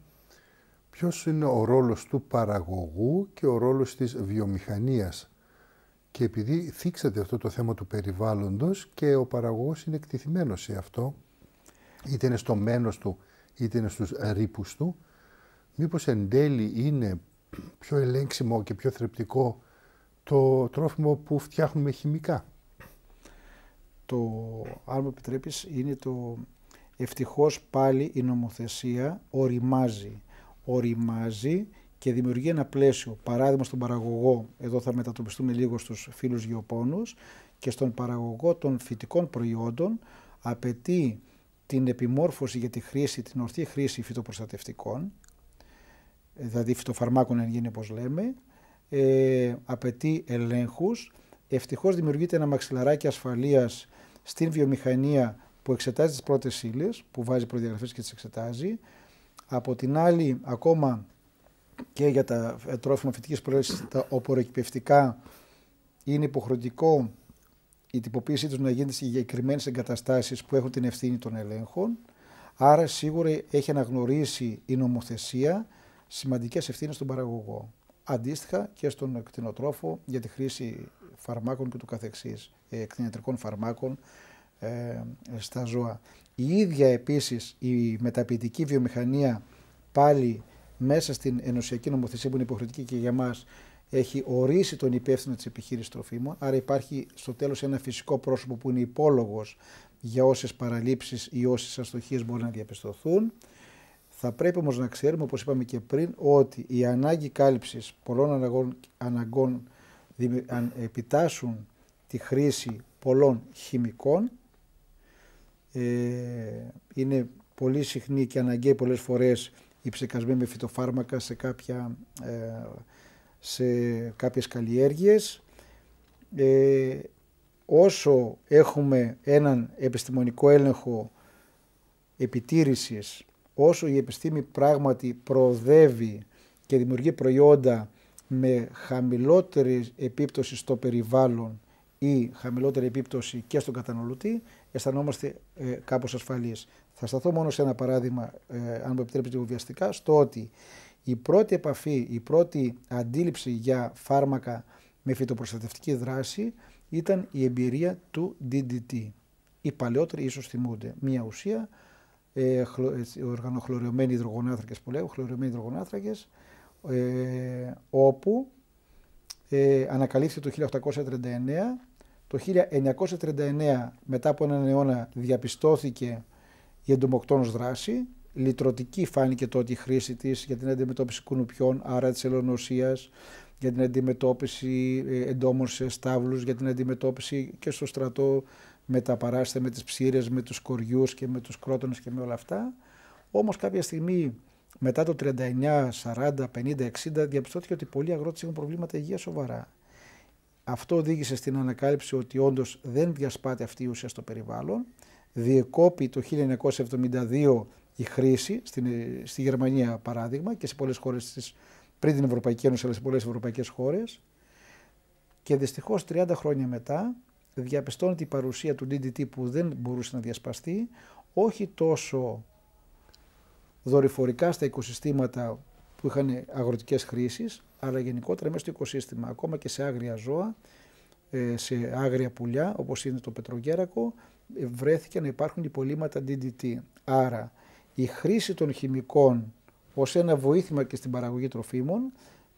ποιος είναι ο ρόλος του παραγωγού και ο ρόλος της βιομηχανίας. Και επειδή θίξατε αυτό το θέμα του περιβάλλοντος και ο παραγωγός είναι εκτιθειμένο σε αυτό, είτε είναι στο μένος του, είτε είναι στους ρήπους του, μήπως εν τέλει είναι πιο ελέγξιμο και πιο θρεπτικό το τρόφιμο που φτιάχνουμε χημικά το, αν μου είναι το ευτυχώς πάλι η νομοθεσία οριμάζει. Οριμάζει και δημιουργεί ένα πλαίσιο. Παράδειγμα στον παραγωγό, εδώ θα μετατοπιστούμε λίγο στους φίλους γεωπόνους, και στον παραγωγό των φυτικών προϊόντων απαιτεί την επιμόρφωση για τη χρήση, την ορθή χρήση φυτοπροστατευτικών, δηλαδή φυτοφαρμάκων εν γίνει όπως λέμε, ε, απαιτεί ελέγχους, Ευτυχώς δημιουργείται ένα μαξιλαράκι ασφαλείας στην βιομηχανία που εξετάζει τις πρώτες ύλες, που βάζει προδιαγραφές και τις εξετάζει. Από την άλλη, ακόμα και για τα τρόφιμα φυτικής προέλευσης, τα οποροκυπευτικά είναι υποχρεωτικό η τυποποίησή τους να γίνεται σε συγκεκριμένες εγκαταστάσεις που έχουν την ευθύνη των ελέγχων. Άρα, σίγουρα έχει αναγνωρίσει η νομοθεσία σημαντικές ευθύνες στον παραγωγό. Αντίστοιχα και στον κτηνοτρόφο για τη χρήση φαρμάκων και του καθεξής, εκτινιατρικών φαρμάκων ε, στα ζώα. Η ίδια επίσης η μεταποιητική βιομηχανία πάλι μέσα στην ενωσιακή νομοθεσία που είναι υποχρεωτική και για μας έχει ορίσει τον υπεύθυνο της επιχείρησης τροφίμων, άρα υπάρχει στο τέλος ένα φυσικό πρόσωπο που είναι υπόλογος για όσες παραλήψεις ή όσες αστοχίες μπορεί να διαπιστωθούν. Θα πρέπει όμως να ξέρουμε, όπως είπαμε και πριν, ότι η ανάγκη κάλυψης πολλών αναγκών, αναγκών αν επιτάσσουν τη χρήση πολλών χημικών, ε, είναι πολύ συχνή και αναγκαία πολλές φορές η ψεκασμή με φυτοφάρμακα σε, κάποια, ε, σε κάποιες καλλιέργειες. Ε, όσο έχουμε έναν επιστημονικό έλεγχο επιτήρησης, όσο η επιστήμη πράγματι προοδεύει και δημιουργεί προϊόντα με χαμηλότερη επίπτωση στο περιβάλλον ή χαμηλότερη επίπτωση και στον καταναλωτή, αισθανόμαστε ε, κάπως ασφαλείς. Θα σταθώ μόνο σε ένα παράδειγμα, ε, αν μου επιτρέπετε λίγο βιαστικά, στο ότι η πρώτη επαφή, η πρώτη αντίληψη για φάρμακα με φυτοπροστατευτική δράση ήταν η εμπειρία του DDT. Οι παλαιότεροι ίσως θυμούνται μια ουσία, ε, οργανοχλωριωμένοι υδρογονάθρακες που λέω, χλωριωμένοι υδρογονάθρακες, ε, όπου ε, ανακαλύφθηκε το 1839, το 1939 μετά από έναν αιώνα διαπιστώθηκε η εντομοκτόνος δράση, λυτρωτική φάνηκε τότε η χρήση της για την αντιμετώπιση κουνουπιών, άρα της ελονοσίας, για την αντιμετώπιση ε, εντόμων σε στάβλους, για την αντιμετώπιση και στο στρατό με τα παράστα, με τις ψήρες, με τους κοριούς και με τους κρότονες και με όλα αυτά. Όμως κάποια στιγμή μετά το 39, 40, 50, 60 διαπιστώθηκε ότι πολλοί αγρότες είχαν προβλήματα υγείας σοβαρά. Αυτό οδήγησε στην ανακάλυψη ότι όντως δεν διασπάται αυτή η ουσία στο περιβάλλον. Διεκόπη το 1972 η χρήση, στην, στη Γερμανία παράδειγμα και σε πολλές χώρες της πριν την Ευρωπαϊκή Ένωση αλλά σε πολλές ευρωπαϊκές χώρες. Και δυστυχώς 30 χρόνια μετά διαπιστώνεται η παρουσία του DDT που δεν μπορούσε να διασπαστεί, όχι τόσο δορυφορικά στα οικοσυστήματα που είχαν αγροτικές χρήσεις, αλλά γενικότερα μέσα στο οικοσύστημα, ακόμα και σε άγρια ζώα, ε, σε άγρια πουλιά, όπως είναι το πετρογέρακο, ε, βρέθηκε να υπάρχουν υπολείμματα DDT. Άρα, η χρήση των χημικών ως ένα βοήθημα και στην παραγωγή τροφίμων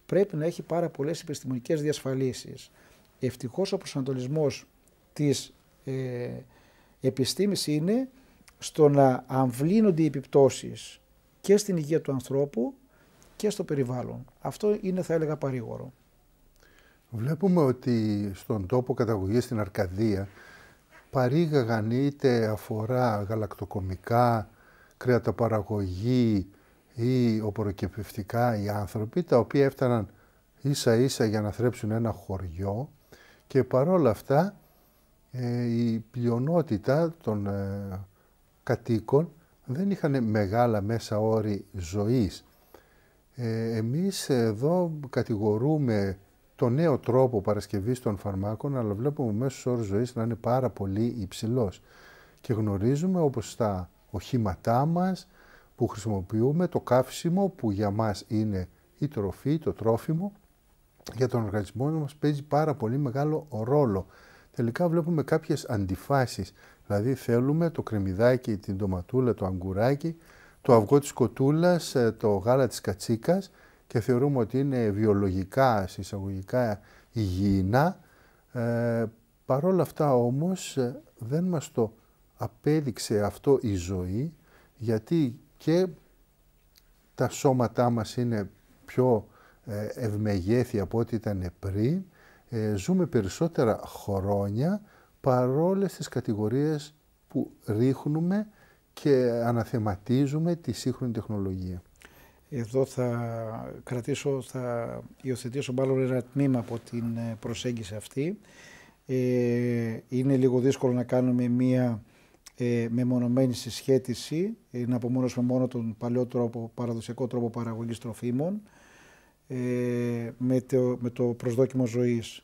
πρέπει να έχει πάρα πολλές επιστημονικές διασφαλίσεις. Ευτυχώς ο προσανατολισμός της ε, επιστήμης είναι στο να αμβλύνονται οι επιπτώσεις και στην υγεία του ανθρώπου και στο περιβάλλον. Αυτό είναι θα έλεγα παρήγορο. Βλέπουμε ότι στον τόπο καταγωγής στην Αρκαδία παρήγαγαν είτε αφορά γαλακτοκομικά, κρεαταπαραγωγή ή οποροκεπευτικά οι άνθρωποι, τα οποία έφταναν ίσα ίσα για να θρέψουν ένα χωριό και παρόλα αυτά ε, η πλειονότητα των ε, κατοίκων δεν είχαν μεγάλα μέσα όρη ζωής. Ε, εμείς εδώ κατηγορούμε το νέο τρόπο παρασκευής των φαρμάκων, αλλά βλέπουμε ο μέσος όρος ζωής να είναι πάρα πολύ υψηλός. Και γνωρίζουμε όπως στα οχήματά μας που χρησιμοποιούμε, το καύσιμο που για μας είναι η τροφή, το τρόφιμο, για τον οργανισμό μας παίζει πάρα πολύ μεγάλο ρόλο. Τελικά βλέπουμε κάποιες αντιφάσεις Δηλαδή θέλουμε το κρεμμυδάκι, την ντοματούλα, το αγκουράκι, το αυγό της κοτούλας, ε, το γάλα της κατσίκας και θεωρούμε ότι είναι βιολογικά, συσσαγωγικά υγιεινά. Ε, παρόλα αυτά όμως ε, δεν μας το απέδειξε αυτό η ζωή γιατί και τα σώματά μας είναι πιο ε, ευμεγέθη από ό,τι ήταν πριν, ζούμε περισσότερα χρόνια, παρόλες τις κατηγορίες που ρίχνουμε και αναθεματίζουμε τη σύγχρονη τεχνολογία. Εδώ θα κρατήσω, θα υιοθετήσω μάλλον ένα τμήμα από την ε, προσέγγιση αυτή. Ε, είναι λίγο δύσκολο να κάνουμε μία ε, μεμονωμένη συσχέτιση, ε, να απομόνωσουμε μόνο τον παλιό τρόπο, παραδοσιακό τρόπο παραγωγής τροφίμων με το, με το προσδόκιμο ζωής.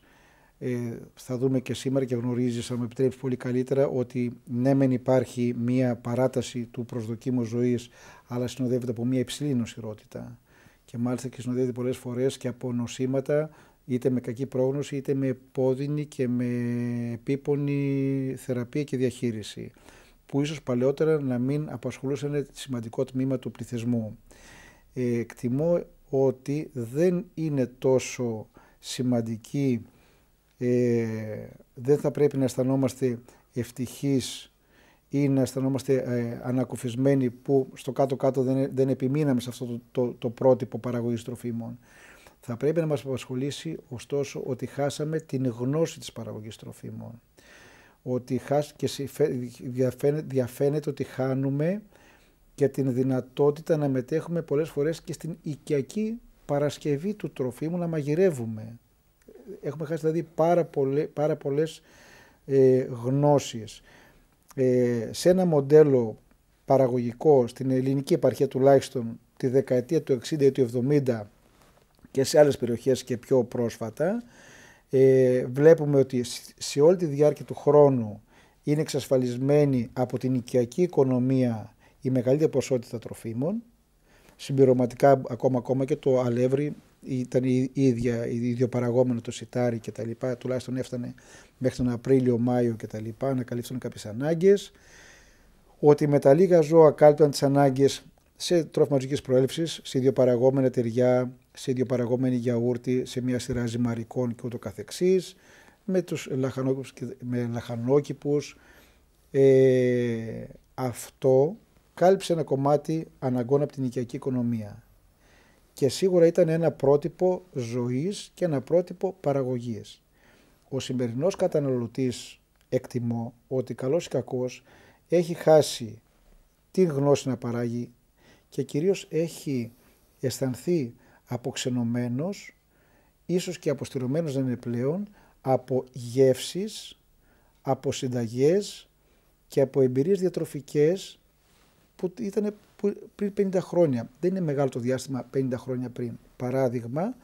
Ε, θα δούμε και σήμερα και γνωρίζεις, αν με επιτρέψει πολύ καλύτερα, ότι ναι μεν υπάρχει μία παράταση του προσδοκίμου ζωής, αλλά συνοδεύεται από μία υψηλή νοσηρότητα. Και μάλιστα και συνοδεύεται πολλές φορές και από νοσήματα, είτε με κακή πρόγνωση, είτε με πόδινη και με επίπονη θεραπεία και διαχείριση, που ίσως παλαιότερα να μην απασχολούσαν σημαντικό τμήμα του πληθυσμού. Ε, εκτιμώ ότι δεν είναι τόσο σημαντική ε, δεν θα πρέπει να αισθανόμαστε ευτυχείς ή να αισθανόμαστε ε, ανακουφισμένοι που στο κάτω-κάτω δεν, επιμείναμε σε αυτό το, το, το πρότυπο παραγωγής τροφίμων. Θα πρέπει να μας απασχολήσει ωστόσο ότι χάσαμε την γνώση της παραγωγής τροφίμων. Ότι χάσ, και διαφαίνεται, διαφαίνεται ότι χάνουμε και την δυνατότητα να μετέχουμε πολλές φορές και στην οικιακή παρασκευή του τροφίμου να μαγειρεύουμε έχουμε χάσει δηλαδή πάρα, πολλέ, πάρα πολλές ε, γνώσεις. Ε, σε ένα μοντέλο παραγωγικό στην ελληνική επαρχία τουλάχιστον τη δεκαετία του 60 ή του 70 και σε άλλες περιοχές και πιο πρόσφατα ε, βλέπουμε ότι σε όλη τη διάρκεια του χρόνου είναι εξασφαλισμένη από την οικιακή οικονομία η μεγαλύτερη ποσότητα τροφίμων συμπληρωματικά ακόμα, ακόμα και το αλεύρι ήταν η ίδια, η ίδιο παραγόμενο το σιτάρι και τα λοιπά, τουλάχιστον έφτανε μέχρι τον Απρίλιο-Μάιο και τα λοιπά, να καλύψουν κάποιες ανάγκες, ότι με τα λίγα ζώα κάλυπταν τις ανάγκες σε τρόφιμα προέλευσης, σε παραγόμενα τυριά, σε παραγόμενη γιαούρτι, σε μια σειρά ζυμαρικών και ούτω καθεξής, με τους λαχανόκηπους, Ε, αυτό κάλυψε ένα κομμάτι αναγκών από την οικιακή οικονομία και σίγουρα ήταν ένα πρότυπο ζωής και ένα πρότυπο παραγωγής. Ο σημερινός καταναλωτής εκτιμώ ότι καλός ή κακός έχει χάσει την γνώση να παράγει και κυρίως έχει αισθανθεί αποξενωμένος, ίσως και αποστηρωμένος δεν είναι πλέον, από γεύσεις, από συνταγές και από εμπειρίες διατροφικές που ήταν πριν 50 χρόνια. Δεν είναι μεγάλο το διάστημα 50 χρόνια πριν. Παράδειγμα,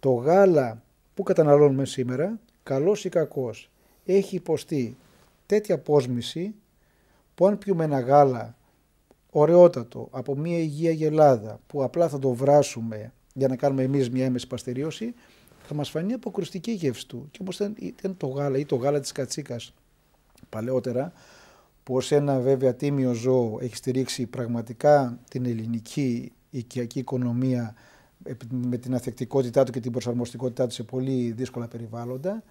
το γάλα που καταναλώνουμε σήμερα, καλός ή κακός, έχει υποστεί τέτοια πόσμηση που αν πιούμε ένα γάλα ωραιότατο από μια υγεία γελάδα που απλά θα το βράσουμε για να κάνουμε εμείς μια έμεση παστερίωση, θα μας φανεί αποκρουστική γεύση του. Και όπως ήταν, το γάλα ή το γάλα της κατσίκας παλαιότερα, που ως ένα βέβαια τίμιο ζώο έχει στηρίξει πραγματικά την ελληνική οικιακή οικονομία με την αθεκτικότητά του και την προσαρμοστικότητά του σε πολύ δύσκολα περιβάλλοντα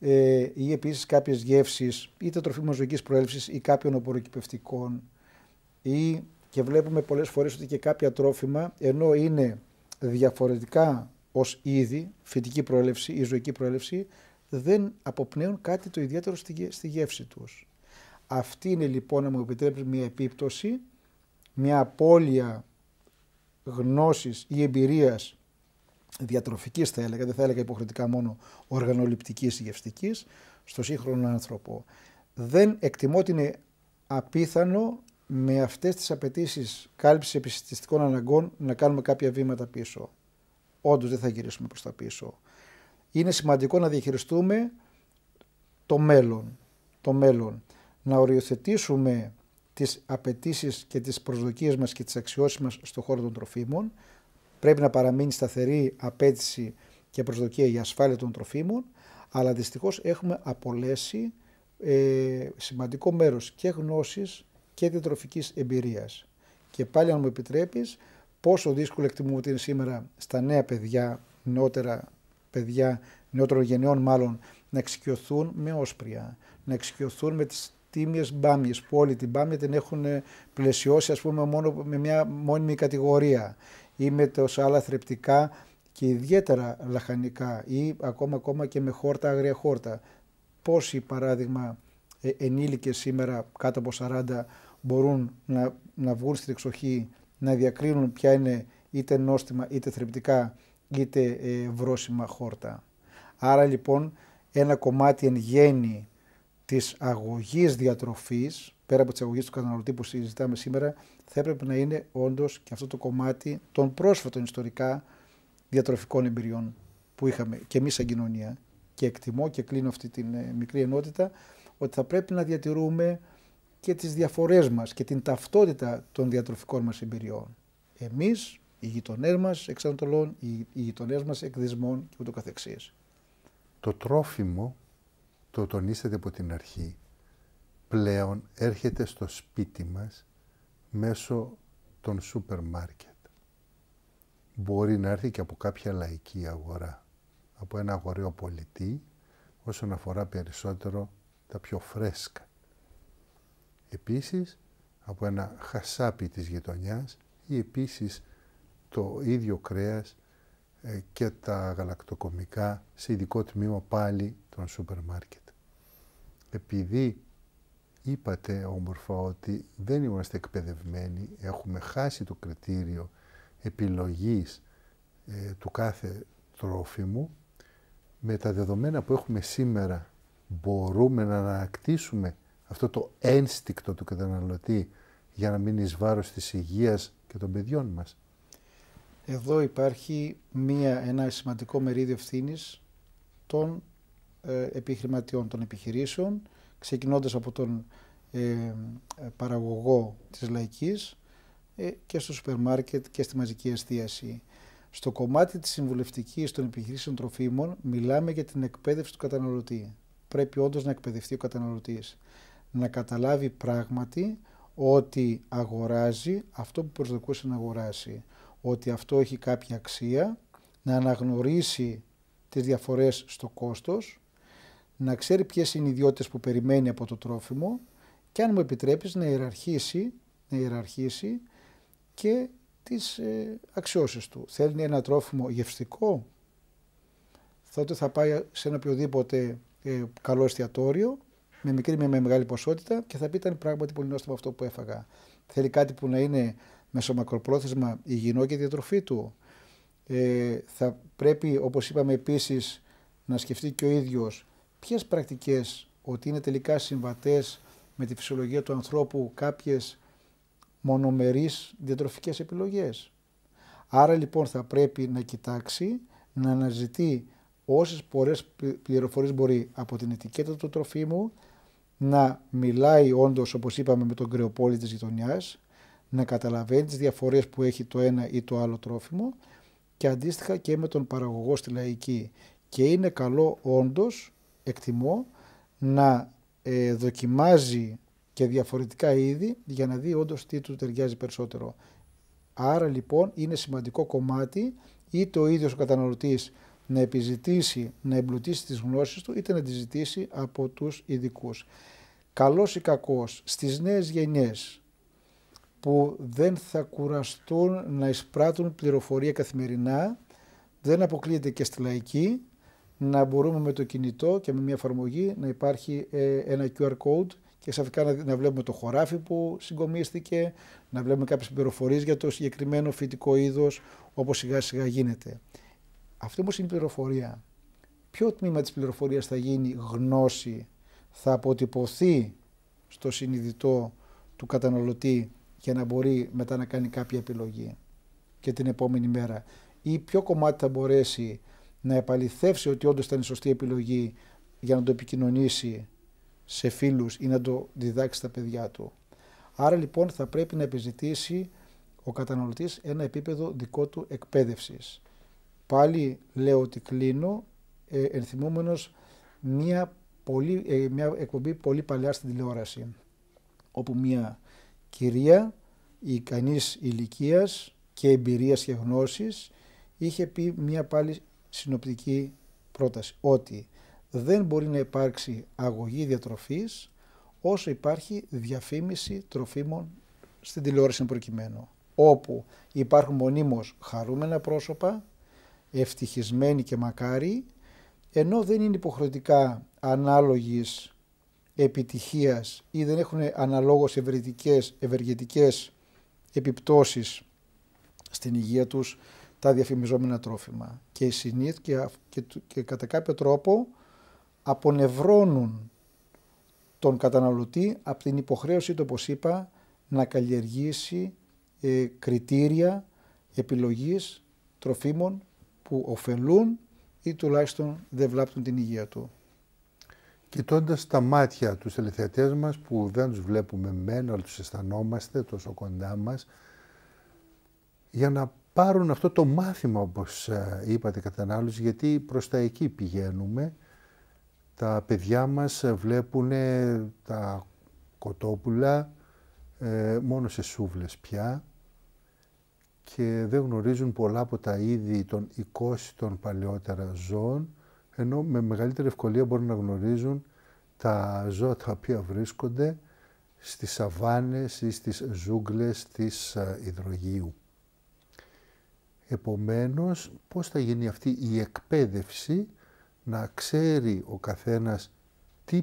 ε, ή επίσης κάποιες γεύσεις είτε τροφίμων ζωικής προέλευσης ή κάποιων οποροκυπευτικών ή και βλέπουμε πολλές φορές ότι και κάποια τρόφιμα ενώ είναι διαφορετικά ως είδη φυτική προέλευση ή ζωική προέλευση δεν αποπνέουν κάτι το ιδιαίτερο στη, στη γεύση τους. Αυτή είναι λοιπόν, να μου επιτρέψει, μια επίπτωση, μια απώλεια γνώσης ή εμπειρίας διατροφικής θα έλεγα, δεν θα έλεγα υποχρεωτικά μόνο οργανοληπτικής ή γευστικής, στο σύγχρονο άνθρωπο. Δεν εκτιμώ ότι είναι απίθανο με αυτές τις απαιτήσεις κάλυψης επιστημιστικών αναγκών να κάνουμε κάποια βήματα πίσω. Όντως δεν θα γυρίσουμε προς τα πίσω. Είναι σημαντικό να διαχειριστούμε το μέλλον. Το μέλλον να οριοθετήσουμε τις απαιτήσεις και τις προσδοκίες μας και τις αξιώσεις μας στον χώρο των τροφίμων. Πρέπει να παραμείνει σταθερή απέτηση και προσδοκία για ασφάλεια των τροφίμων, αλλά δυστυχώς έχουμε απολέσει ε, σημαντικό μέρος και γνώσης και την τροφικής εμπειρίας. Και πάλι αν μου επιτρέπεις, πόσο δύσκολο εκτιμούμε ότι είναι σήμερα στα νέα παιδιά, νεότερα παιδιά, νεότερων γενεών μάλλον, να εξοικειωθούν με όσπρια, να εξοικειωθούν με τις τίμιες μπάμιες, που όλη την μπάμια την έχουν ε, πλαισιώσει, ας πούμε, μόνο με μια μόνιμη κατηγορία ή με τόσα άλλα θρεπτικά και ιδιαίτερα λαχανικά ή ακόμα, ακόμα και με χόρτα, άγρια χόρτα. Πόσοι, παράδειγμα, ε, ενήλικες σήμερα κάτω από 40 μπορούν να, να βγουν στην εξοχή, να διακρίνουν ποια είναι είτε νόστιμα, είτε θρεπτικά, είτε ε, βρόσιμα χόρτα. Άρα λοιπόν ένα κομμάτι εν γέννη της αγωγής διατροφής, πέρα από τις αγωγές του καταναλωτή που συζητάμε σήμερα, θα έπρεπε να είναι όντως και αυτό το κομμάτι των πρόσφατων ιστορικά διατροφικών εμπειριών που είχαμε και εμείς σαν κοινωνία. Και εκτιμώ και κλείνω αυτή την ε, μικρή ενότητα ότι θα πρέπει να διατηρούμε και τις διαφορές μας και την ταυτότητα των διατροφικών μας εμπειριών. Εμείς, οι γειτονές μας εξανατολών, οι, γειτονέ γειτονές μας εκδισμών και ούτω Το τρόφιμο το τονίσατε από την αρχή, πλέον έρχεται στο σπίτι μας μέσω των σούπερ μάρκετ. Μπορεί να έρθει και από κάποια λαϊκή αγορά, από ένα αγοραίο πολιτή, όσον αφορά περισσότερο τα πιο φρέσκα. Επίσης, από ένα χασάπι της γειτονιάς ή επίσης το ίδιο κρέας ε, και τα γαλακτοκομικά σε ειδικό τμήμα πάλι των σούπερ μάρκετ επειδή είπατε όμορφα ότι δεν είμαστε εκπαιδευμένοι, έχουμε χάσει το κριτήριο επιλογής ε, του κάθε τρόφιμου, με τα δεδομένα που έχουμε σήμερα μπορούμε να ανακτήσουμε αυτό το ένστικτο του καταναλωτή για να μείνει βάρος της υγείας και των παιδιών μας. Εδώ υπάρχει μία, ένα σημαντικό μερίδιο ευθύνης των ε, επιχειρηματιών των επιχειρήσεων, ξεκινώντας από τον ε, παραγωγό της λαϊκής ε, και στο σούπερ μάρκετ και στη μαζική εστίαση. Στο κομμάτι της συμβουλευτικής των επιχειρήσεων τροφίμων μιλάμε για την εκπαίδευση του καταναλωτή. Πρέπει όντως να εκπαιδευτεί ο καταναλωτής. Να καταλάβει πράγματι ότι αγοράζει αυτό που προσδοκούσε να αγοράσει. Ότι αυτό έχει κάποια αξία, να αναγνωρίσει τις διαφορές στο κόστος, να ξέρει ποιες είναι οι ιδιότητες που περιμένει από το τρόφιμο και αν μου επιτρέπεις να ιεραρχήσει, να ιεραρχήσει και τις ε, αξιώσεις του. Θέλει ένα τρόφιμο γευστικό, τότε θα πάει σε ένα οποιοδήποτε ε, καλό εστιατόριο, με μικρή με, με μεγάλη ποσότητα και θα πει ήταν πράγματι πολύ νόστιμο αυτό που έφαγα. Θέλει κάτι που να είναι μεσομακροπρόθεσμα υγιεινό και διατροφή του. Ε, θα πρέπει, όπως είπαμε επίσης, να σκεφτεί και ο ίδιος ποιες πρακτικές ότι είναι τελικά συμβατές με τη φυσιολογία του ανθρώπου κάποιες μονομερείς διατροφικές επιλογές. Άρα λοιπόν θα πρέπει να κοιτάξει, να αναζητεί όσες πολλές πληροφορίες μπορεί από την ετικέτα του τροφίμου, να μιλάει όντως όπως είπαμε με τον κρεοπόλη της γειτονιάς, να καταλαβαίνει τις διαφορές που έχει το ένα ή το άλλο τρόφιμο και αντίστοιχα και με τον παραγωγό στη λαϊκή. Και είναι καλό όντως εκτιμώ να ε, δοκιμάζει και διαφορετικά είδη για να δει όντως τι του ταιριάζει περισσότερο. Άρα λοιπόν είναι σημαντικό κομμάτι είτε ο ίδιος ο καταναλωτής να επιζητήσει, να εμπλουτίσει τις γνώσεις του είτε να τις ζητήσει από τους ειδικούς. Καλός ή κακός στις νέες γενιές που δεν θα κουραστούν να εισπράττουν πληροφορία καθημερινά, δεν αποκλείεται και στη λαϊκή, να μπορούμε με το κινητό και με μια εφαρμογή να υπάρχει ε, ένα QR code και σαφικά να βλέπουμε το χωράφι που συγκομίστηκε, να βλέπουμε κάποιες πληροφορίες για το συγκεκριμένο φυτικό είδος, όπως σιγά σιγά γίνεται. Αυτή όμως είναι η πληροφορία. Ποιο τμήμα της πληροφορίας θα γίνει γνώση, θα αποτυπωθεί στο συνειδητό του καταναλωτή για να μπορεί μετά να κάνει κάποια επιλογή και την επόμενη μέρα. Ή ποιο κομμάτι θα μπορέσει να επαληθεύσει ότι όντως ήταν η σωστή επιλογή για να το επικοινωνήσει σε φίλους ή να το διδάξει στα παιδιά του. Άρα λοιπόν θα πρέπει να επιζητήσει ο καταναλωτής ένα επίπεδο δικό του εκπαίδευσης. Πάλι λέω ότι κλείνω ε, ενθυμούμενος μια, πολύ, ε, μια εκπομπή πολύ παλιά στην τηλεόραση όπου μια κυρία ικανής ηλικίας και εμπειρίας και γνώσης είχε πει μια πάλι συνοπτική πρόταση ότι δεν μπορεί να υπάρξει αγωγή διατροφής όσο υπάρχει διαφήμιση τροφίμων στην τηλεόραση προκειμένου όπου υπάρχουν μονίμως χαρούμενα πρόσωπα, ευτυχισμένοι και μακάρι, ενώ δεν είναι υποχρεωτικά ανάλογης επιτυχίας ή δεν έχουν αναλόγως ευεργετικές, ευεργετικές επιπτώσεις στην υγεία τους, τα διαφημιζόμενα τρόφιμα. Και οι συνήθ και, και, κατά κάποιο τρόπο απονευρώνουν τον καταναλωτή από την υποχρέωση του, όπως είπα, να καλλιεργήσει ε, κριτήρια επιλογής τροφίμων που ωφελούν ή τουλάχιστον δεν βλάπτουν την υγεία του. Κοιτώντας τα μάτια τους ελευθεατές μας που δεν τους βλέπουμε μεν αλλά τους αισθανόμαστε τόσο κοντά μας, για να πάρουν αυτό το μάθημα, όπως ε, είπατε, κατανάλωση, γιατί προς τα εκεί πηγαίνουμε. Τα παιδιά μας ε, βλέπουν ε, τα κοτόπουλα ε, μόνο σε σούβλες πια και δεν γνωρίζουν πολλά από τα είδη των 20 των παλαιότερα ζώων, ενώ με μεγαλύτερη ευκολία μπορούν να γνωρίζουν τα ζώα τα οποία βρίσκονται στις σαβάνες ή στις ζούγκλες της υδρογείου. Επομένως, πώς θα γίνει αυτή η εκπαίδευση να ξέρει ο καθένας τι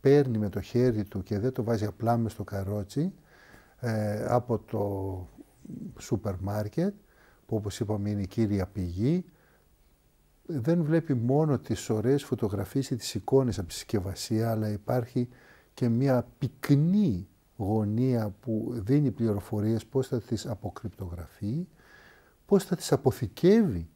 παίρνει με το χέρι του και δεν το βάζει απλά μες στο καρότσι ε, από το σούπερ μάρκετ που όπως είπαμε είναι η κύρια πηγή δεν βλέπει μόνο τις ωραίες φωτογραφίες ή τις εικόνες από τη συσκευασία αλλά υπάρχει και μια πυκνή γωνία που δίνει πληροφορίες πώς θα τις αποκρυπτογραφεί πώς θα τις αποθηκεύει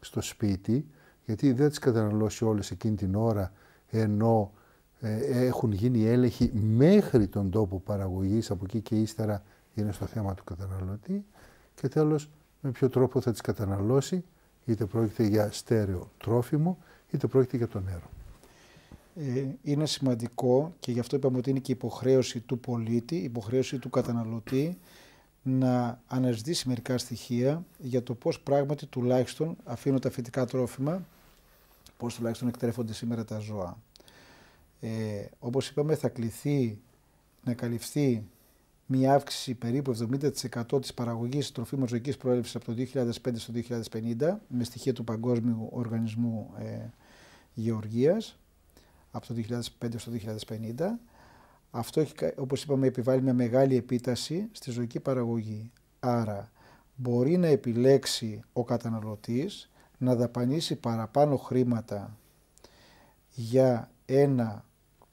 στο σπίτι, γιατί δεν τις καταναλώσει όλες εκείνη την ώρα, ενώ ε, έχουν γίνει έλεγχοι μέχρι τον τόπο παραγωγής, από εκεί και ύστερα είναι στο θέμα του καταναλωτή. Και τέλος, με ποιο τρόπο θα τις καταναλώσει, είτε πρόκειται για στέρεο τρόφιμο, είτε πρόκειται για το νερό. Ε, είναι σημαντικό και γι' αυτό είπαμε ότι είναι και υποχρέωση του πολίτη, υποχρέωση του καταναλωτή να αναζητήσει μερικά στοιχεία για το πώς πράγματι τουλάχιστον αφήνω τα φυτικά τρόφιμα, πώς τουλάχιστον εκτρέφονται σήμερα τα ζώα. Ε, όπως είπαμε θα κληθεί να καλυφθεί μια αύξηση περίπου 70% της παραγωγής τροφίμων ζωικής προέλευσης από το 2005 στο 2050 με στοιχεία του Παγκόσμιου Οργανισμού ε, Γεωργίας από το 2005 στο 2050 αυτό έχει, όπως είπαμε, επιβάλλει μια μεγάλη επίταση στη ζωική παραγωγή. Άρα, μπορεί να επιλέξει ο καταναλωτής να δαπανίσει παραπάνω χρήματα για ένα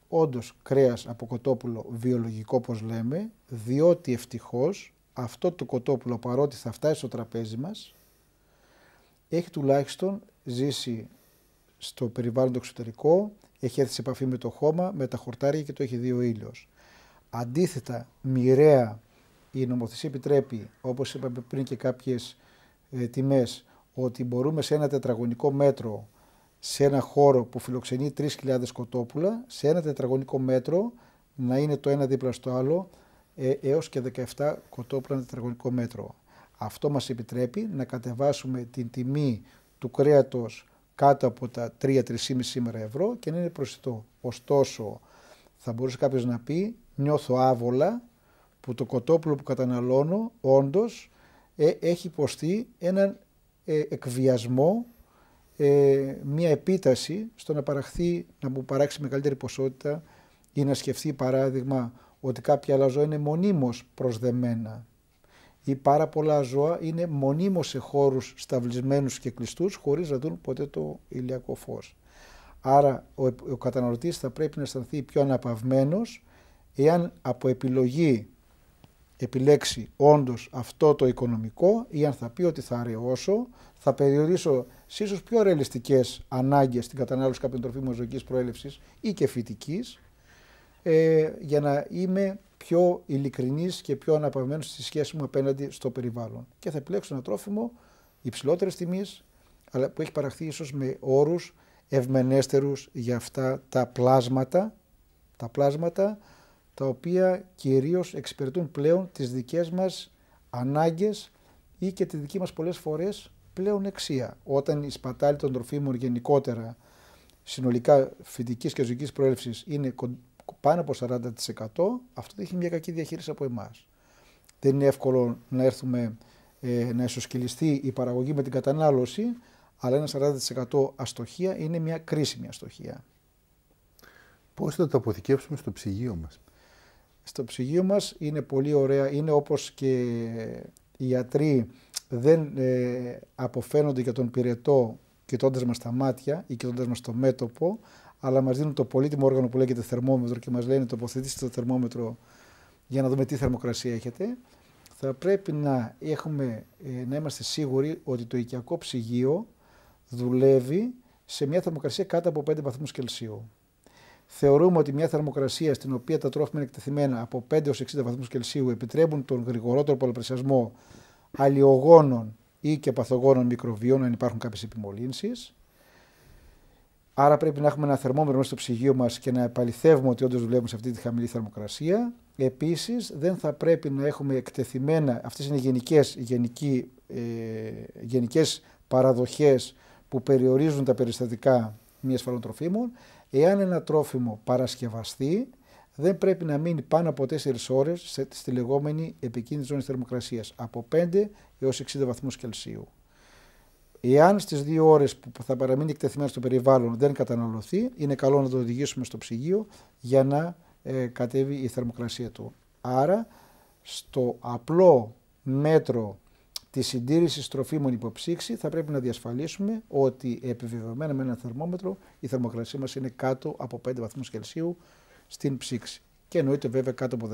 όντως κρέας από κοτόπουλο βιολογικό όπως λέμε, διότι ευτυχώς αυτό το κοτόπουλο παρότι θα φτάσει στο τραπέζι μας, έχει τουλάχιστον ζήσει στο περιβάλλον το εξωτερικό, έχει έρθει σε επαφή με το χώμα, με τα χορτάρια και το έχει δει ο ήλιος. Αντίθετα, μοιραία η νομοθεσία επιτρέπει, όπως είπαμε πριν και κάποιες ε, τιμές, ότι μπορούμε σε ένα τετραγωνικό μέτρο, σε ένα χώρο που φιλοξενεί 3.000 κοτόπουλα, σε ένα τετραγωνικό μέτρο να είναι το ένα δίπλα στο άλλο ε, έως και 17 κοτόπουλα ένα τετραγωνικό μέτρο. Αυτό μας επιτρέπει να κατεβάσουμε την τιμή του κρέατος κάτω από τα 3-3,5 σήμερα ευρώ και να είναι προσιτό. Ωστόσο, θα μπορούσε κάποιος να πει, νιώθω άβολα που το κοτόπουλο που καταναλώνω όντως ε, έχει υποστεί έναν ε, εκβιασμό, ε, μια επίταση στο να παραχθεί, να μου παράξει μεγαλύτερη ποσότητα ή να σκεφτεί παράδειγμα ότι κάποια άλλα ζώα είναι μονίμως προσδεμένα ή πάρα πολλά ζώα είναι μονίμως σε χώρους σταυλισμένους και κλειστούς χωρίς να δουν ποτέ το ηλιακό φως. Άρα ο, ο καταναλωτής θα πρέπει να αισθανθεί πιο αναπαυμένος εάν από επιλογή επιλέξει όντως αυτό το οικονομικό ή αν θα πει ότι θα αραιώσω, θα περιορίσω σε ίσως πιο ρεαλιστικές ανάγκες στην κατανάλωση κάποιων τροφίμων ζωικής προέλευσης ή και φυτικής, ε, για να είμαι πιο ειλικρινής και πιο αναπαυμένος στη σχέση μου απέναντι στο περιβάλλον. Και θα επιλέξω ένα τρόφιμο υψηλότερης τιμής, αλλά που έχει παραχθεί ίσως με όρους ευμενέστερους για αυτά τα πλάσματα, τα πλάσματα τα οποία κυρίως εξυπηρετούν πλέον τις δικές μας ανάγκες ή και τη δική μας πολλές φορές πλέον εξία. Όταν η σπατάλη των τροφίμων γενικότερα συνολικά φυτικής και ζωικής προέλευσης είναι πάνω από 40% αυτό έχει μια κακή διαχείριση από εμάς. Δεν είναι εύκολο να έρθουμε ε, να ισοσκυλιστεί η παραγωγή με την κατανάλωση, αλλά ένα 40% αστοχία είναι μια κρίσιμη αστοχία. Πώς θα το αποθηκεύσουμε στο ψυγείο μας, Στο ψυγείο μας είναι πολύ ωραία, είναι όπως και οι γιατροί δεν ε, αποφαίνονται για τον πυρετό κοιτώντας μας τα μάτια ή κοιτώντας μας στο μέτωπο, αλλά μας δίνουν το πολύτιμο όργανο που λέγεται θερμόμετρο και μας λένε τοποθετήστε το θερμόμετρο για να δούμε τι θερμοκρασία έχετε. Θα πρέπει να, έχουμε, ε, να είμαστε σίγουροι ότι το οικιακό ψυγείο δουλεύει σε μια θερμοκρασία κάτω από 5 βαθμούς Κελσίου. Θεωρούμε ότι μια θερμοκρασία στην οποία τα τρόφιμα είναι εκτεθειμένα από 5 έως 60 βαθμούς Κελσίου επιτρέπουν τον γρηγορότερο πολλαπλασιασμό αλλιογόνων ή και παθογόνων μικροβίων αν υπάρχουν κάποιες επιμολύνσεις. Άρα πρέπει να έχουμε ένα θερμόμετρο μέσα στο ψυγείο μας και να επαληθεύουμε ότι όντως δουλεύουμε σε αυτή τη χαμηλή θερμοκρασία. Επίσης, δεν θα πρέπει να έχουμε εκτεθειμένα, αυτές είναι γενικές ε, γενικές παραδοχές που περιορίζουν τα περιστατικά μη ασφαλών τροφίμων. Εάν ένα τρόφιμο παρασκευαστεί, δεν πρέπει να μείνει πάνω από 4 ώρε στη λεγόμενη επικίνδυνη ζώνη θερμοκρασίας, από 5 έω 60 βαθμούς Κελσίου. Εάν στις δύο ώρες που θα παραμείνει εκτεθειμένο στο περιβάλλον δεν καταναλωθεί, είναι καλό να το οδηγήσουμε στο ψυγείο για να ε, κατέβει η θερμοκρασία του. Άρα, στο απλό μέτρο της συντήρησης τροφίμων υποψήξη, θα πρέπει να διασφαλίσουμε ότι επιβεβαιωμένα με ένα θερμόμετρο η θερμοκρασία μας είναι κάτω από 5 βαθμούς Κελσίου στην ψήξη. Και εννοείται βέβαια κάτω από